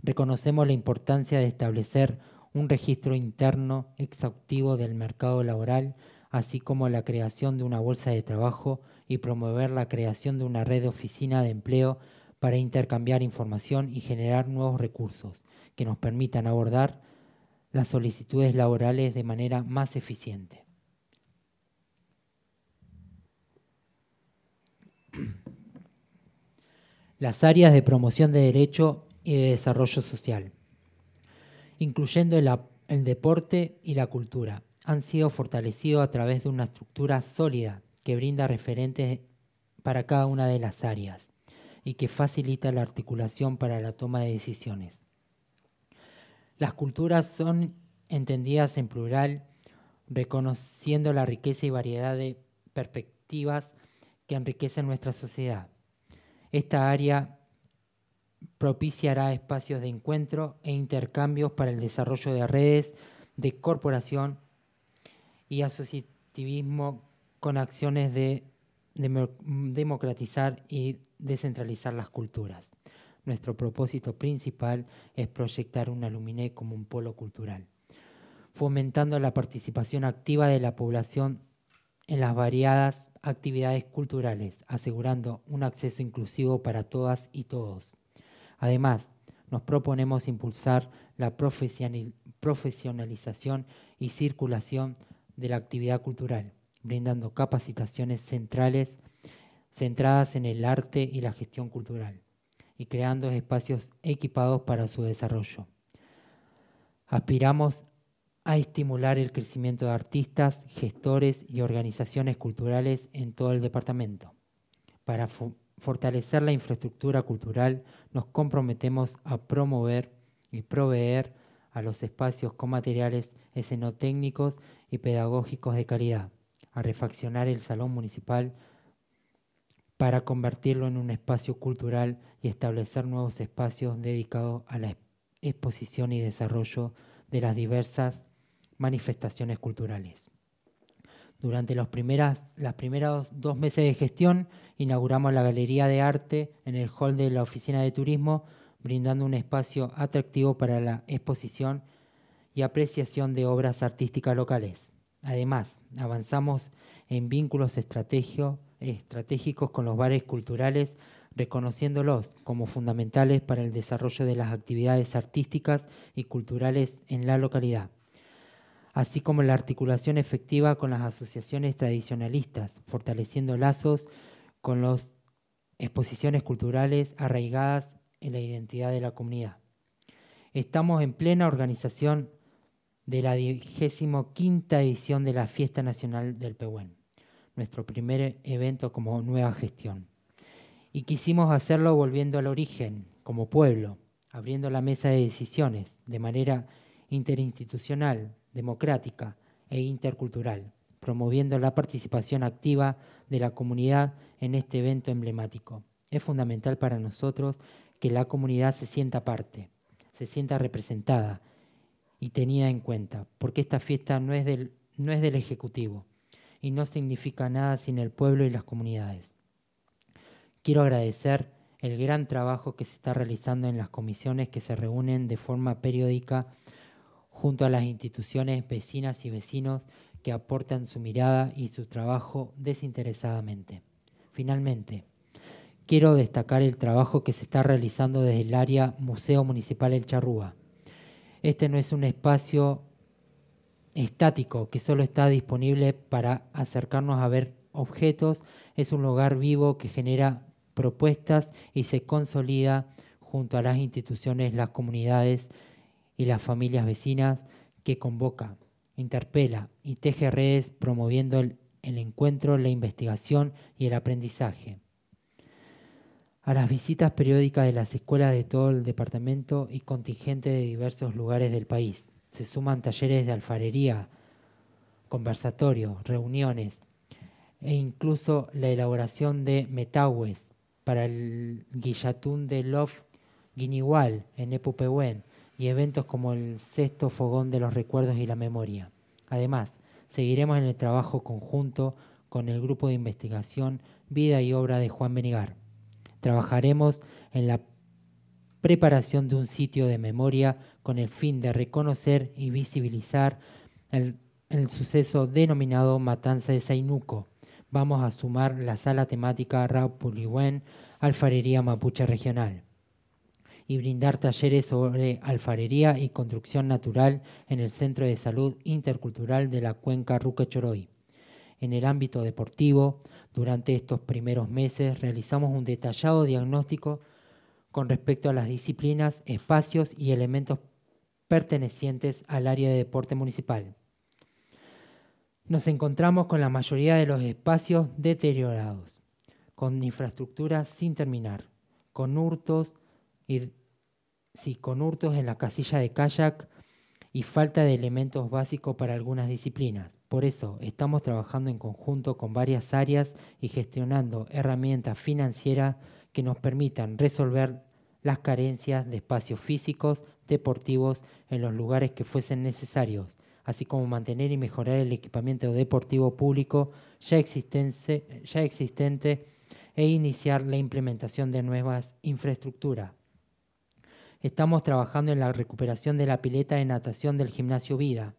Reconocemos la importancia de establecer un registro interno exhaustivo del mercado laboral, así como la creación de una bolsa de trabajo y promover la creación de una red de oficina de empleo para intercambiar información y generar nuevos recursos que nos permitan abordar las solicitudes laborales de manera más eficiente. Las áreas de promoción de derecho y de desarrollo social, incluyendo el, deporte y la cultura, han sido fortalecidos a través de una estructura sólida que brinda referentes para cada una de las áreas y que facilita la articulación para la toma de decisiones. Las culturas son entendidas en plural, reconociendo la riqueza y variedad de perspectivas que enriquecen nuestra sociedad. Esta área propiciará espacios de encuentro e intercambios para el desarrollo de redes de corporación y asociativismo con acciones de democratizar y descentralizar las culturas. Nuestro propósito principal es proyectar una aluminé como un polo cultural, fomentando la participación activa de la población en las variadas actividades culturales, asegurando un acceso inclusivo para todas y todos. Además, nos proponemos impulsar la profesionalización y circulación de la actividad cultural, brindando capacitaciones centrales centradas en el arte y la gestión cultural y creando espacios equipados para su desarrollo. Aspiramos a estimular el crecimiento de artistas, gestores y organizaciones culturales en todo el departamento. Para fortalecer la infraestructura cultural, nos comprometemos a promover y proveer a los espacios con materiales escenotécnicos y pedagógicos de calidad a refaccionar el Salón Municipal para convertirlo en un espacio cultural y establecer nuevos espacios dedicados a la exposición y desarrollo de las diversas manifestaciones culturales. Durante los primeras, las primeros dos meses de gestión inauguramos la Galería de Arte en el hall de la Oficina de Turismo, brindando un espacio atractivo para la exposición y apreciación de obras artísticas locales. Además, avanzamos en vínculos estratégicos con los bares culturales, reconociéndolos como fundamentales para el desarrollo de las actividades artísticas y culturales en la localidad, así como la articulación efectiva con las asociaciones tradicionalistas, fortaleciendo lazos con las exposiciones culturales arraigadas en la identidad de la comunidad. Estamos en plena organización de la 25 edición de la Fiesta Nacional del Pehuen, nuestro primer evento como nueva gestión. Y quisimos hacerlo volviendo al origen, como pueblo, abriendo la mesa de decisiones de manera interinstitucional, democrática e intercultural, promoviendo la participación activa de la comunidad en este evento emblemático. Es fundamental para nosotros que la comunidad se sienta parte, se sienta representada y tenida en cuenta, porque esta fiesta no es del, no es del Ejecutivo y no significa nada sin el pueblo y las comunidades. Quiero agradecer el gran trabajo que se está realizando en las comisiones que se reúnen de forma periódica junto a las instituciones vecinas y vecinos que aportan su mirada y su trabajo desinteresadamente. Finalmente, quiero destacar el trabajo que se está realizando desde el área Museo Municipal El Charrúa este no es un espacio estático que solo está disponible para acercarnos a ver objetos, es un lugar vivo que genera propuestas y se consolida junto a las instituciones, las comunidades y las familias vecinas que convoca, interpela y teje redes promoviendo el, el encuentro, la investigación y el aprendizaje a las visitas periódicas de las escuelas de todo el departamento y contingente de diversos lugares del país. Se suman talleres de alfarería, conversatorios, reuniones e incluso la elaboración de metahues para el guillatún de Love Guinigual en Epupehuen y eventos como el sexto fogón de los recuerdos y la memoria. Además, seguiremos en el trabajo conjunto con el grupo de investigación Vida y Obra de Juan Benigar Trabajaremos en la preparación de un sitio de memoria con el fin de reconocer y visibilizar el, suceso denominado Matanza de Sainuco. Vamos a sumar la sala temática Rapuliwen, Alfarería Mapuche Regional y brindar talleres sobre alfarería y construcción natural en el Centro de Salud Intercultural de la Cuenca choroy En el ámbito deportivo, durante estos primeros meses realizamos un detallado diagnóstico con respecto a las disciplinas, espacios y elementos pertenecientes al área de deporte municipal. Nos encontramos con la mayoría de los espacios deteriorados, con infraestructura sin terminar, con hurtos y con hurtos en la casilla de kayak y falta de elementos básicos para algunas disciplinas. Por eso estamos trabajando en conjunto con varias áreas y gestionando herramientas financieras que nos permitan resolver las carencias de espacios físicos, deportivos, en los lugares que fuesen necesarios, así como mantener y mejorar el equipamiento deportivo público ya existente, ya existente e iniciar la implementación de nuevas infraestructuras. Estamos trabajando en la recuperación de la pileta de natación del gimnasio Vida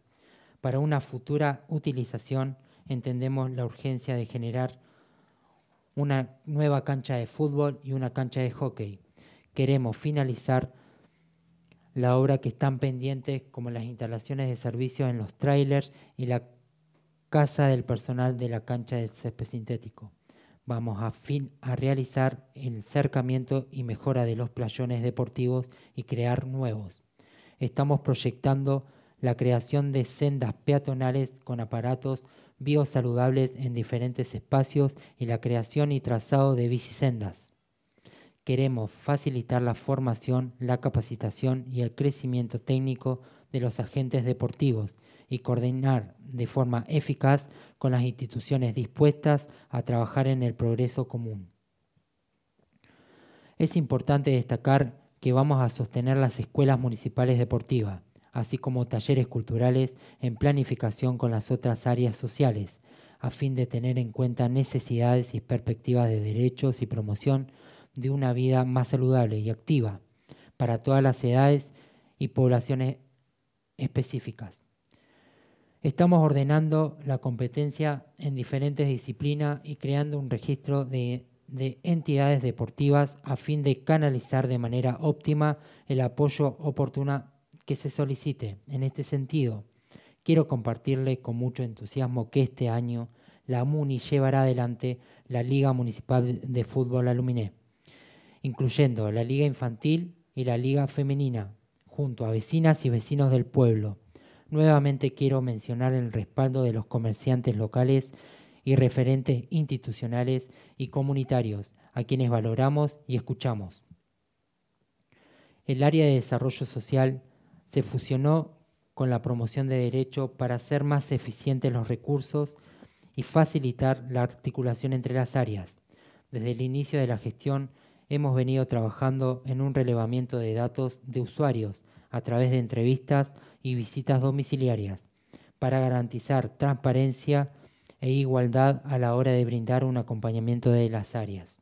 para una futura utilización, entendemos la urgencia de generar una nueva cancha de fútbol y una cancha de hockey. Queremos finalizar la obra que están pendientes como las instalaciones de servicio en los trailers y la casa del personal de la cancha del césped sintético. Vamos a, a realizar el cercamiento y mejora de los playones deportivos y crear nuevos. Estamos proyectando la creación de sendas peatonales con aparatos biosaludables en diferentes espacios y la creación y trazado de bicisendas. Queremos facilitar la formación, la capacitación y el crecimiento técnico de los agentes deportivos y coordinar de forma eficaz con las instituciones dispuestas a trabajar en el progreso común. Es importante destacar que vamos a sostener las escuelas municipales deportivas así como talleres culturales en planificación con las otras áreas sociales, a fin de tener en cuenta necesidades y perspectivas de derechos y promoción de una vida más saludable y activa para todas las edades y poblaciones específicas. Estamos ordenando la competencia en diferentes disciplinas y creando un registro de, entidades deportivas a fin de canalizar de manera óptima el apoyo oportuno que se solicite. En este sentido, quiero compartirle con mucho entusiasmo que este año la MUNI llevará adelante la Liga Municipal de Fútbol Aluminé, incluyendo la Liga Infantil y la Liga Femenina, junto a vecinas y vecinos del pueblo. Nuevamente quiero mencionar el respaldo de los comerciantes locales y referentes institucionales y comunitarios, a quienes valoramos y escuchamos. El área de desarrollo social se fusionó con la promoción de derecho para hacer más eficientes los recursos y facilitar la articulación entre las áreas. Desde el inicio de la gestión hemos venido trabajando en un relevamiento de datos de usuarios a través de entrevistas y visitas domiciliarias para garantizar transparencia e igualdad a la hora de brindar un acompañamiento de las áreas.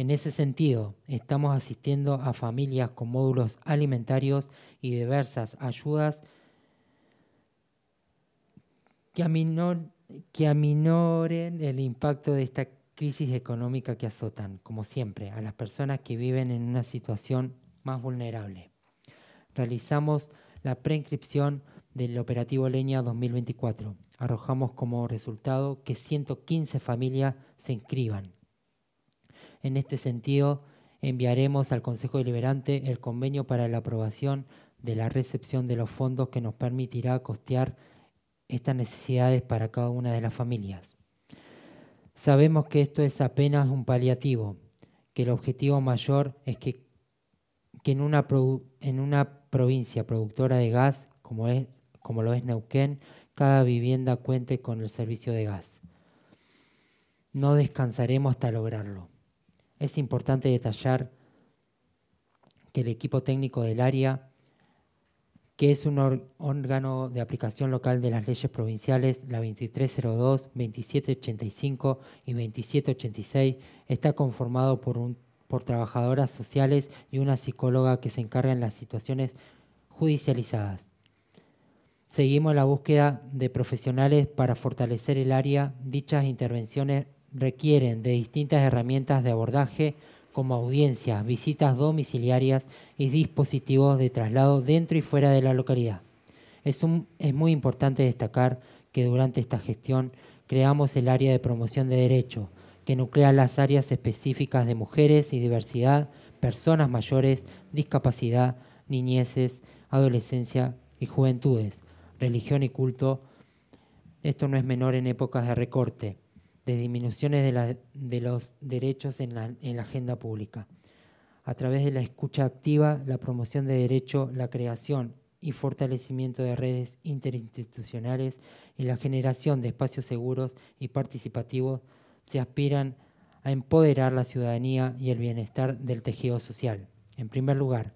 En ese sentido, estamos asistiendo a familias con módulos alimentarios y diversas ayudas que, aminoren el impacto de esta crisis económica que azotan, como siempre, a las personas que viven en una situación más vulnerable. Realizamos la preinscripción del operativo Leña 2024. Arrojamos como resultado que 115 familias se inscriban en este sentido, enviaremos al Consejo Deliberante el convenio para la aprobación de la recepción de los fondos que nos permitirá costear estas necesidades para cada una de las familias. Sabemos que esto es apenas un paliativo, que el objetivo mayor es que, en, una en, una provincia productora de gas, como, es, como lo es Neuquén, cada vivienda cuente con el servicio de gas. No descansaremos hasta lograrlo. Es importante detallar que el equipo técnico del área, que es un órgano de aplicación local de las leyes provinciales, la 2302, 2785 y 2786, está conformado por, un, por trabajadoras sociales y una psicóloga que se encarga en las situaciones judicializadas. Seguimos la búsqueda de profesionales para fortalecer el área. Dichas intervenciones requieren de distintas herramientas de abordaje como audiencias, visitas domiciliarias y dispositivos de traslado dentro y fuera de la localidad. Es, muy importante destacar que durante esta gestión creamos el área de promoción de derechos, que nuclea las áreas específicas de mujeres y diversidad, personas mayores, discapacidad, niñeces, adolescencia y juventudes, religión y culto. Esto no es menor en épocas de recorte, de disminuciones de, los derechos en la, en la, agenda pública. A través de la escucha activa, la promoción de derecho, la creación y fortalecimiento de redes interinstitucionales y la generación de espacios seguros y participativos se aspiran a empoderar la ciudadanía y el bienestar del tejido social. En primer lugar,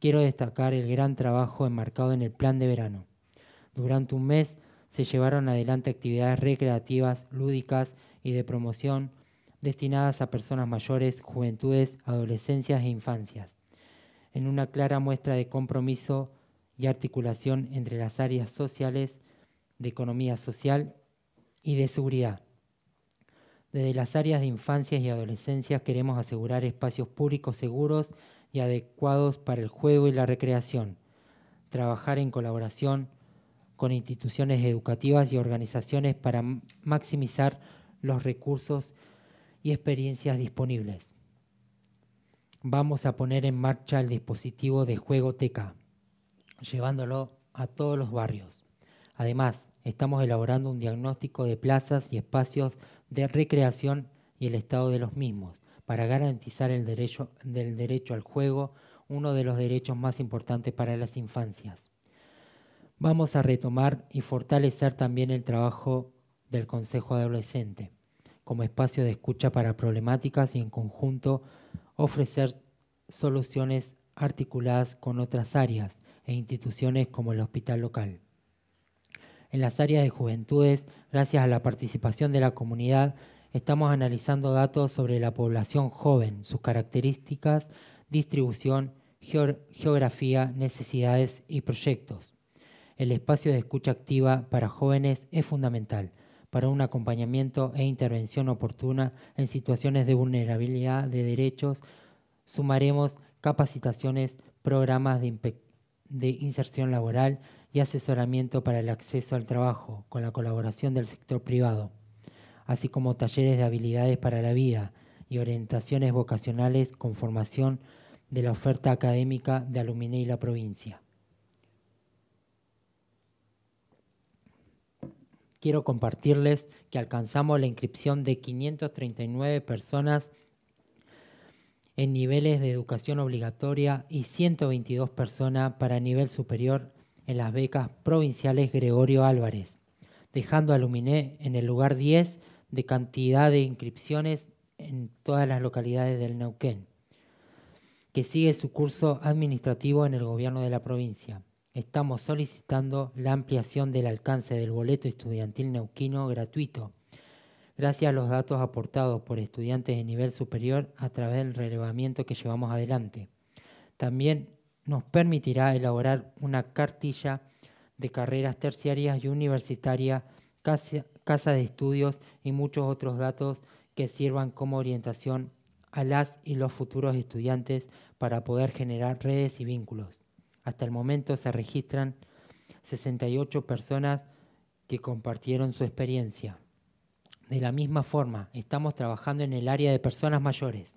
quiero destacar el gran trabajo enmarcado en el plan de verano. Durante un mes se llevaron adelante actividades recreativas, lúdicas y de promoción destinadas a personas mayores, juventudes, adolescencias e infancias, en una clara muestra de compromiso y articulación entre las áreas sociales, de economía social y de seguridad. Desde las áreas de infancias y adolescencias queremos asegurar espacios públicos seguros y adecuados para el juego y la recreación, trabajar en colaboración con instituciones educativas y organizaciones para maximizar los recursos y experiencias disponibles. Vamos a poner en marcha el dispositivo de juego TK, llevándolo a todos los barrios. Además, estamos elaborando un diagnóstico de plazas y espacios de recreación y el estado de los mismos, para garantizar el derecho, derecho al juego, uno de los derechos más importantes para las infancias. Vamos a retomar y fortalecer también el trabajo del Consejo Adolescente, como espacio de escucha para problemáticas y en conjunto ofrecer soluciones articuladas con otras áreas e instituciones como el hospital local. En las áreas de juventudes, gracias a la participación de la comunidad, estamos analizando datos sobre la población joven, sus características, distribución, geografía, necesidades y proyectos. El espacio de escucha activa para jóvenes es fundamental para un acompañamiento e intervención oportuna en situaciones de vulnerabilidad de derechos, sumaremos capacitaciones, programas de, inserción laboral y asesoramiento para el acceso al trabajo con la colaboración del sector privado, así como talleres de habilidades para la vida y orientaciones vocacionales con formación de la oferta académica de Aluminé y la provincia. quiero compartirles que alcanzamos la inscripción de 539 personas en niveles de educación obligatoria y 122 personas para nivel superior en las becas provinciales Gregorio Álvarez, dejando a Luminé en el lugar 10 de cantidad de inscripciones en todas las localidades del Neuquén, que sigue su curso administrativo en el gobierno de la provincia estamos solicitando la ampliación del alcance del boleto estudiantil neuquino gratuito, gracias a los datos aportados por estudiantes de nivel superior a través del relevamiento que llevamos adelante. También nos permitirá elaborar una cartilla de carreras terciarias y universitarias, casa, casa, de estudios y muchos otros datos que sirvan como orientación a las y los futuros estudiantes para poder generar redes y vínculos. Hasta el momento se registran 68 personas que compartieron su experiencia. De la misma forma, estamos trabajando en el área de personas mayores,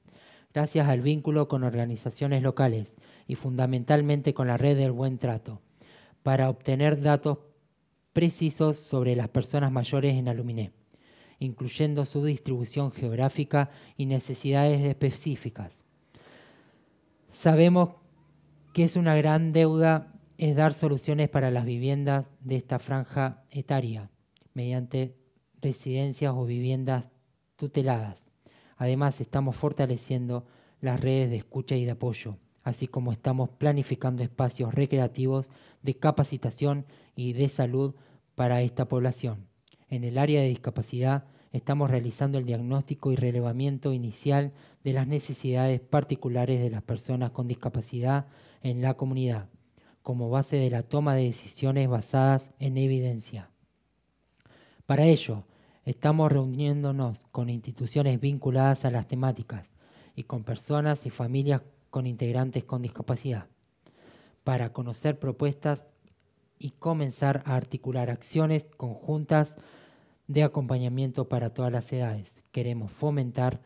gracias al vínculo con organizaciones locales y fundamentalmente con la red del buen trato, para obtener datos precisos sobre las personas mayores en Aluminé, incluyendo su distribución geográfica y necesidades específicas. Sabemos que es una gran deuda es dar soluciones para las viviendas de esta franja etaria mediante residencias o viviendas tuteladas. Además, estamos fortaleciendo las redes de escucha y de apoyo, así como estamos planificando espacios recreativos de capacitación y de salud para esta población. En el área de discapacidad, estamos realizando el diagnóstico y relevamiento inicial de las necesidades particulares de las personas con discapacidad en la comunidad, como base de la toma de decisiones basadas en evidencia. Para ello, estamos reuniéndonos con instituciones vinculadas a las temáticas y con personas y familias con integrantes con discapacidad, para conocer propuestas y comenzar a articular acciones conjuntas de acompañamiento para todas las edades. Queremos fomentar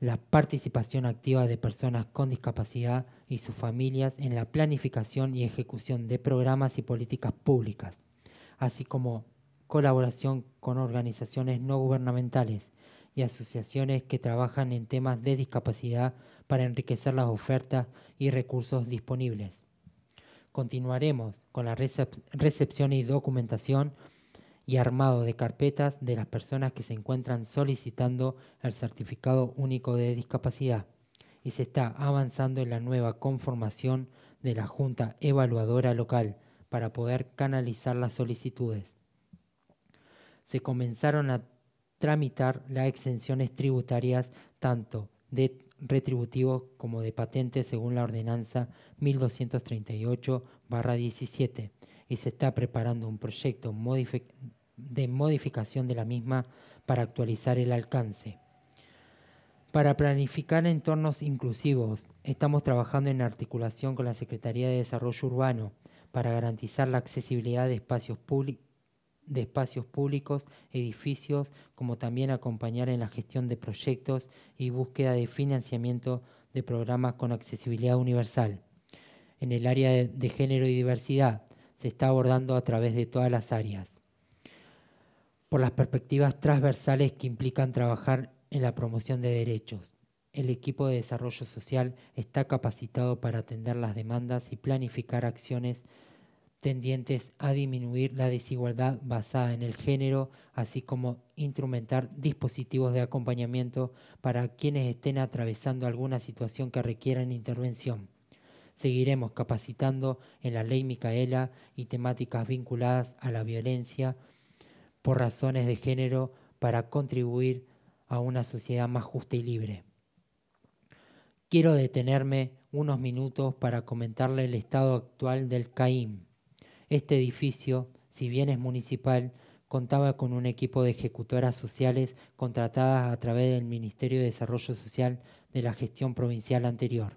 la participación activa de personas con discapacidad y sus familias en la planificación y ejecución de programas y políticas públicas, así como colaboración con organizaciones no gubernamentales y asociaciones que trabajan en temas de discapacidad para enriquecer las ofertas y recursos disponibles. Continuaremos con la recepción y documentación y armado de carpetas de las personas que se encuentran solicitando el certificado único de discapacidad y se está avanzando en la nueva conformación de la Junta Evaluadora Local para poder canalizar las solicitudes. Se comenzaron a tramitar las exenciones tributarias tanto de retributivos como de patentes según la ordenanza 1238-17 y se está preparando un proyecto modificado de modificación de la misma para actualizar el alcance. Para planificar entornos inclusivos, estamos trabajando en articulación con la Secretaría de Desarrollo Urbano para garantizar la accesibilidad de espacios, públicos, edificios, como también acompañar en la gestión de proyectos y búsqueda de financiamiento de programas con accesibilidad universal. En el área de género y diversidad, se está abordando a través de todas las áreas por las perspectivas transversales que implican trabajar en la promoción de derechos. El equipo de desarrollo social está capacitado para atender las demandas y planificar acciones tendientes a disminuir la desigualdad basada en el género, así como instrumentar dispositivos de acompañamiento para quienes estén atravesando alguna situación que requieran intervención. Seguiremos capacitando en la ley Micaela y temáticas vinculadas a la violencia, por razones de género para contribuir a una sociedad más justa y libre. Quiero detenerme unos minutos para comentarle el estado actual del CAIM. Este edificio, si bien es municipal, contaba con un equipo de ejecutoras sociales contratadas a través del Ministerio de Desarrollo Social de la gestión provincial anterior.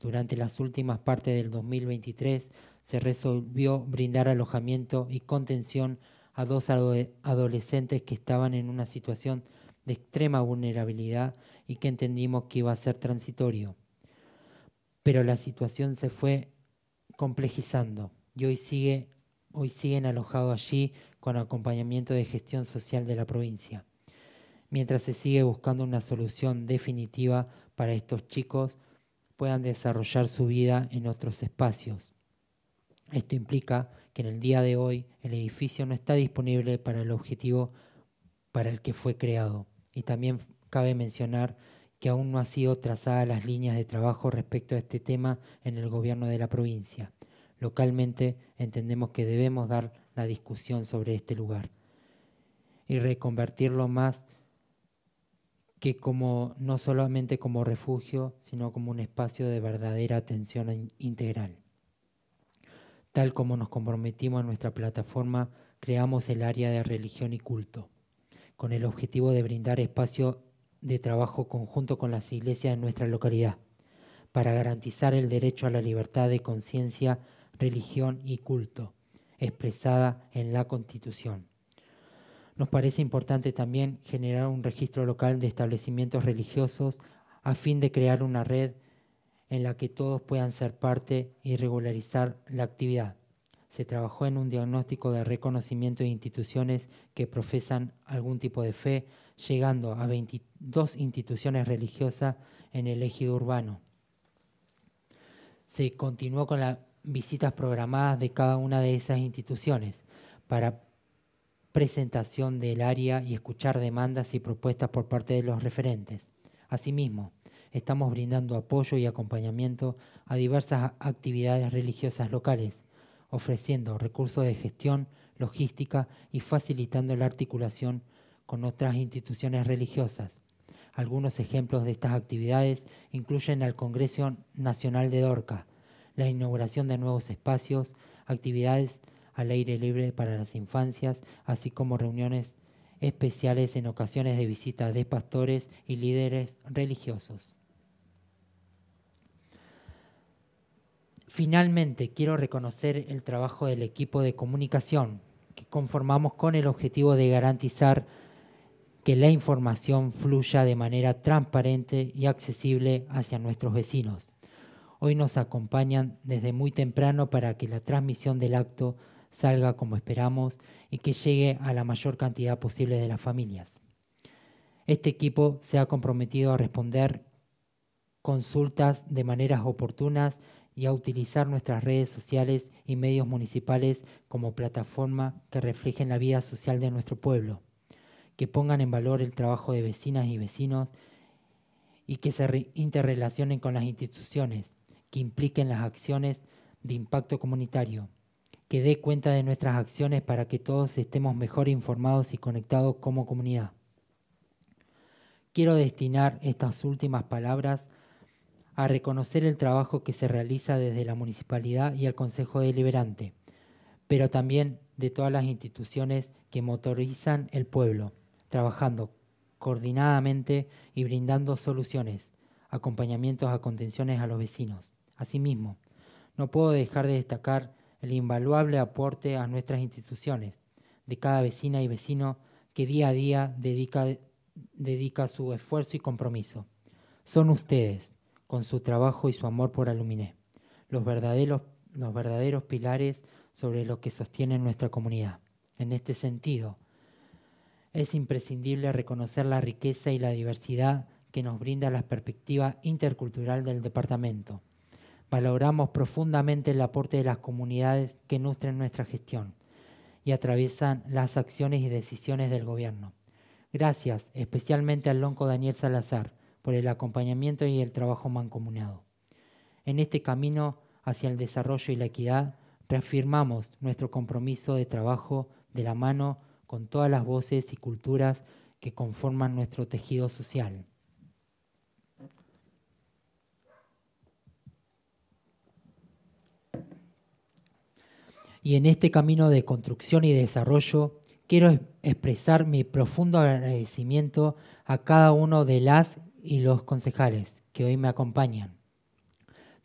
Durante las últimas partes del 2023 se resolvió brindar alojamiento y contención a dos adolescentes que estaban en una situación de extrema vulnerabilidad y que entendimos que iba a ser transitorio. Pero la situación se fue complejizando y hoy, sigue, hoy siguen alojados allí con acompañamiento de gestión social de la provincia, mientras se sigue buscando una solución definitiva para estos chicos puedan desarrollar su vida en otros espacios esto implica que en el día de hoy el edificio no está disponible para el objetivo para el que fue creado. Y también cabe mencionar que aún no han sido trazadas las líneas de trabajo respecto a este tema en el gobierno de la provincia. Localmente entendemos que debemos dar la discusión sobre este lugar y reconvertirlo más que como no solamente como refugio, sino como un espacio de verdadera atención integral tal como nos comprometimos en nuestra plataforma, creamos el área de religión y culto, con el objetivo de brindar espacio de trabajo conjunto con las iglesias de nuestra localidad, para garantizar el derecho a la libertad de conciencia, religión y culto, expresada en la Constitución. Nos parece importante también generar un registro local de establecimientos religiosos a fin de crear una red en la que todos puedan ser parte y regularizar la actividad. Se trabajó en un diagnóstico de reconocimiento de instituciones que profesan algún tipo de fe, llegando a 22 instituciones religiosas en el ejido urbano. Se continuó con las visitas programadas de cada una de esas instituciones para presentación del área y escuchar demandas y propuestas por parte de los referentes. Asimismo, estamos brindando apoyo y acompañamiento a diversas actividades religiosas locales, ofreciendo recursos de gestión, logística y facilitando la articulación con otras instituciones religiosas. Algunos ejemplos de estas actividades incluyen al Congreso Nacional de Dorca, la inauguración de nuevos espacios, actividades al aire libre para las infancias, así como reuniones especiales en ocasiones de visitas de pastores y líderes religiosos. Finalmente, quiero reconocer el trabajo del equipo de comunicación que conformamos con el objetivo de garantizar que la información fluya de manera transparente y accesible hacia nuestros vecinos. Hoy nos acompañan desde muy temprano para que la transmisión del acto salga como esperamos y que llegue a la mayor cantidad posible de las familias. Este equipo se ha comprometido a responder consultas de maneras oportunas y a utilizar nuestras redes sociales y medios municipales como plataforma que reflejen la vida social de nuestro pueblo, que pongan en valor el trabajo de vecinas y vecinos y que se interrelacionen con las instituciones, que impliquen las acciones de impacto comunitario, que dé cuenta de nuestras acciones para que todos estemos mejor informados y conectados como comunidad. Quiero destinar estas últimas palabras a reconocer el trabajo que se realiza desde la municipalidad y el Consejo Deliberante, pero también de todas las instituciones que motorizan el pueblo, trabajando coordinadamente y brindando soluciones, acompañamientos a contenciones a los vecinos. Asimismo, no puedo dejar de destacar el invaluable aporte a nuestras instituciones, de cada vecina y vecino que día a día dedica, dedica su esfuerzo y compromiso. Son ustedes, con su trabajo y su amor por Aluminé, los verdaderos, pilares sobre los que sostiene nuestra comunidad. En este sentido, es imprescindible reconocer la riqueza y la diversidad que nos brinda la perspectiva intercultural del departamento. Valoramos profundamente el aporte de las comunidades que nutren nuestra gestión y atraviesan las acciones y decisiones del gobierno. Gracias especialmente al lonco Daniel Salazar, por el acompañamiento y el trabajo mancomunado. En este camino hacia el desarrollo y la equidad, reafirmamos nuestro compromiso de trabajo de la mano con todas las voces y culturas que conforman nuestro tejido social. Y en este camino de construcción y desarrollo, quiero expresar mi profundo agradecimiento a cada uno de las y los concejales que hoy me acompañan,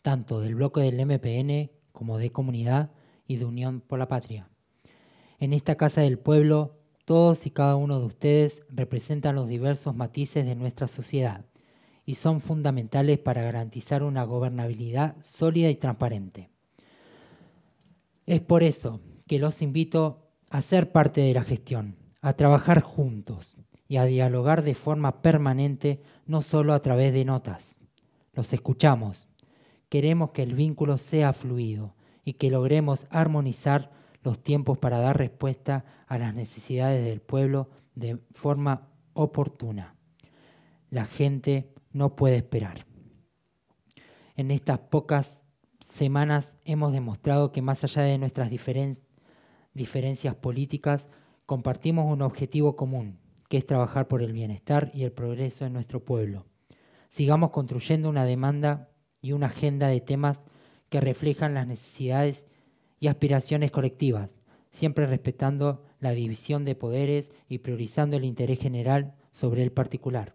tanto del bloque del MPN como de Comunidad y de Unión por la Patria. En esta Casa del Pueblo, todos y cada uno de ustedes representan los diversos matices de nuestra sociedad y son fundamentales para garantizar una gobernabilidad sólida y transparente. Es por eso que los invito a ser parte de la gestión, a trabajar juntos y a dialogar de forma permanente no solo a través de notas. Los escuchamos. Queremos que el vínculo sea fluido y que logremos armonizar los tiempos para dar respuesta a las necesidades del pueblo de forma oportuna. La gente no puede esperar. En estas pocas semanas hemos demostrado que más allá de nuestras diferencias políticas, compartimos un objetivo común, que es trabajar por el bienestar y el progreso en nuestro pueblo. Sigamos construyendo una demanda y una agenda de temas que reflejan las necesidades y aspiraciones colectivas, siempre respetando la división de poderes y priorizando el interés general sobre el particular.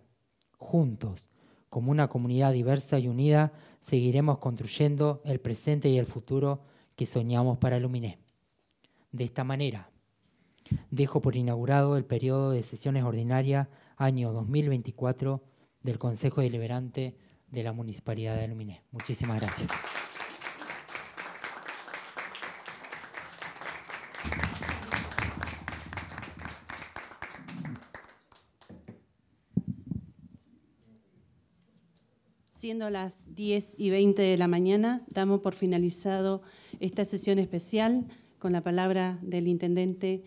Juntos, como una comunidad diversa y unida, seguiremos construyendo el presente y el futuro que soñamos para Luminé. De esta manera, Dejo por inaugurado el periodo de sesiones ordinarias año 2024 del Consejo Deliberante de la Municipalidad de Luminé. Muchísimas gracias. Siendo las 10 y 20 de la mañana, damos por finalizado esta sesión especial con la palabra del Intendente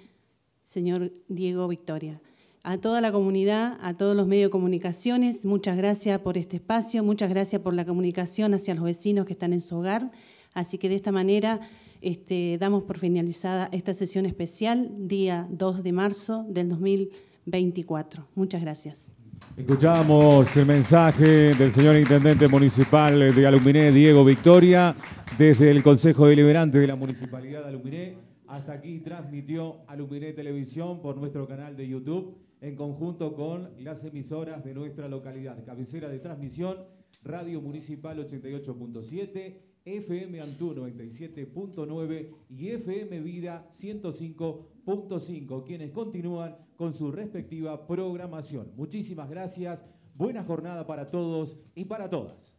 señor Diego Victoria. A toda la comunidad, a todos los medios de comunicaciones, muchas gracias por este espacio, muchas gracias por la comunicación hacia los vecinos que están en su hogar. Así que de esta manera este, damos por finalizada esta sesión especial, día 2 de marzo del 2024. Muchas gracias. Escuchamos el mensaje del señor Intendente Municipal de Aluminé, Diego Victoria, desde el Consejo Deliberante de la Municipalidad de Aluminé. Hasta aquí transmitió Aluminé Televisión por nuestro canal de YouTube en conjunto con las emisoras de nuestra localidad. Cabecera de transmisión, Radio Municipal 88.7, FM Antú 97.9 y FM Vida 105.5, quienes continúan con su respectiva programación. Muchísimas gracias, buena jornada para todos y para todas.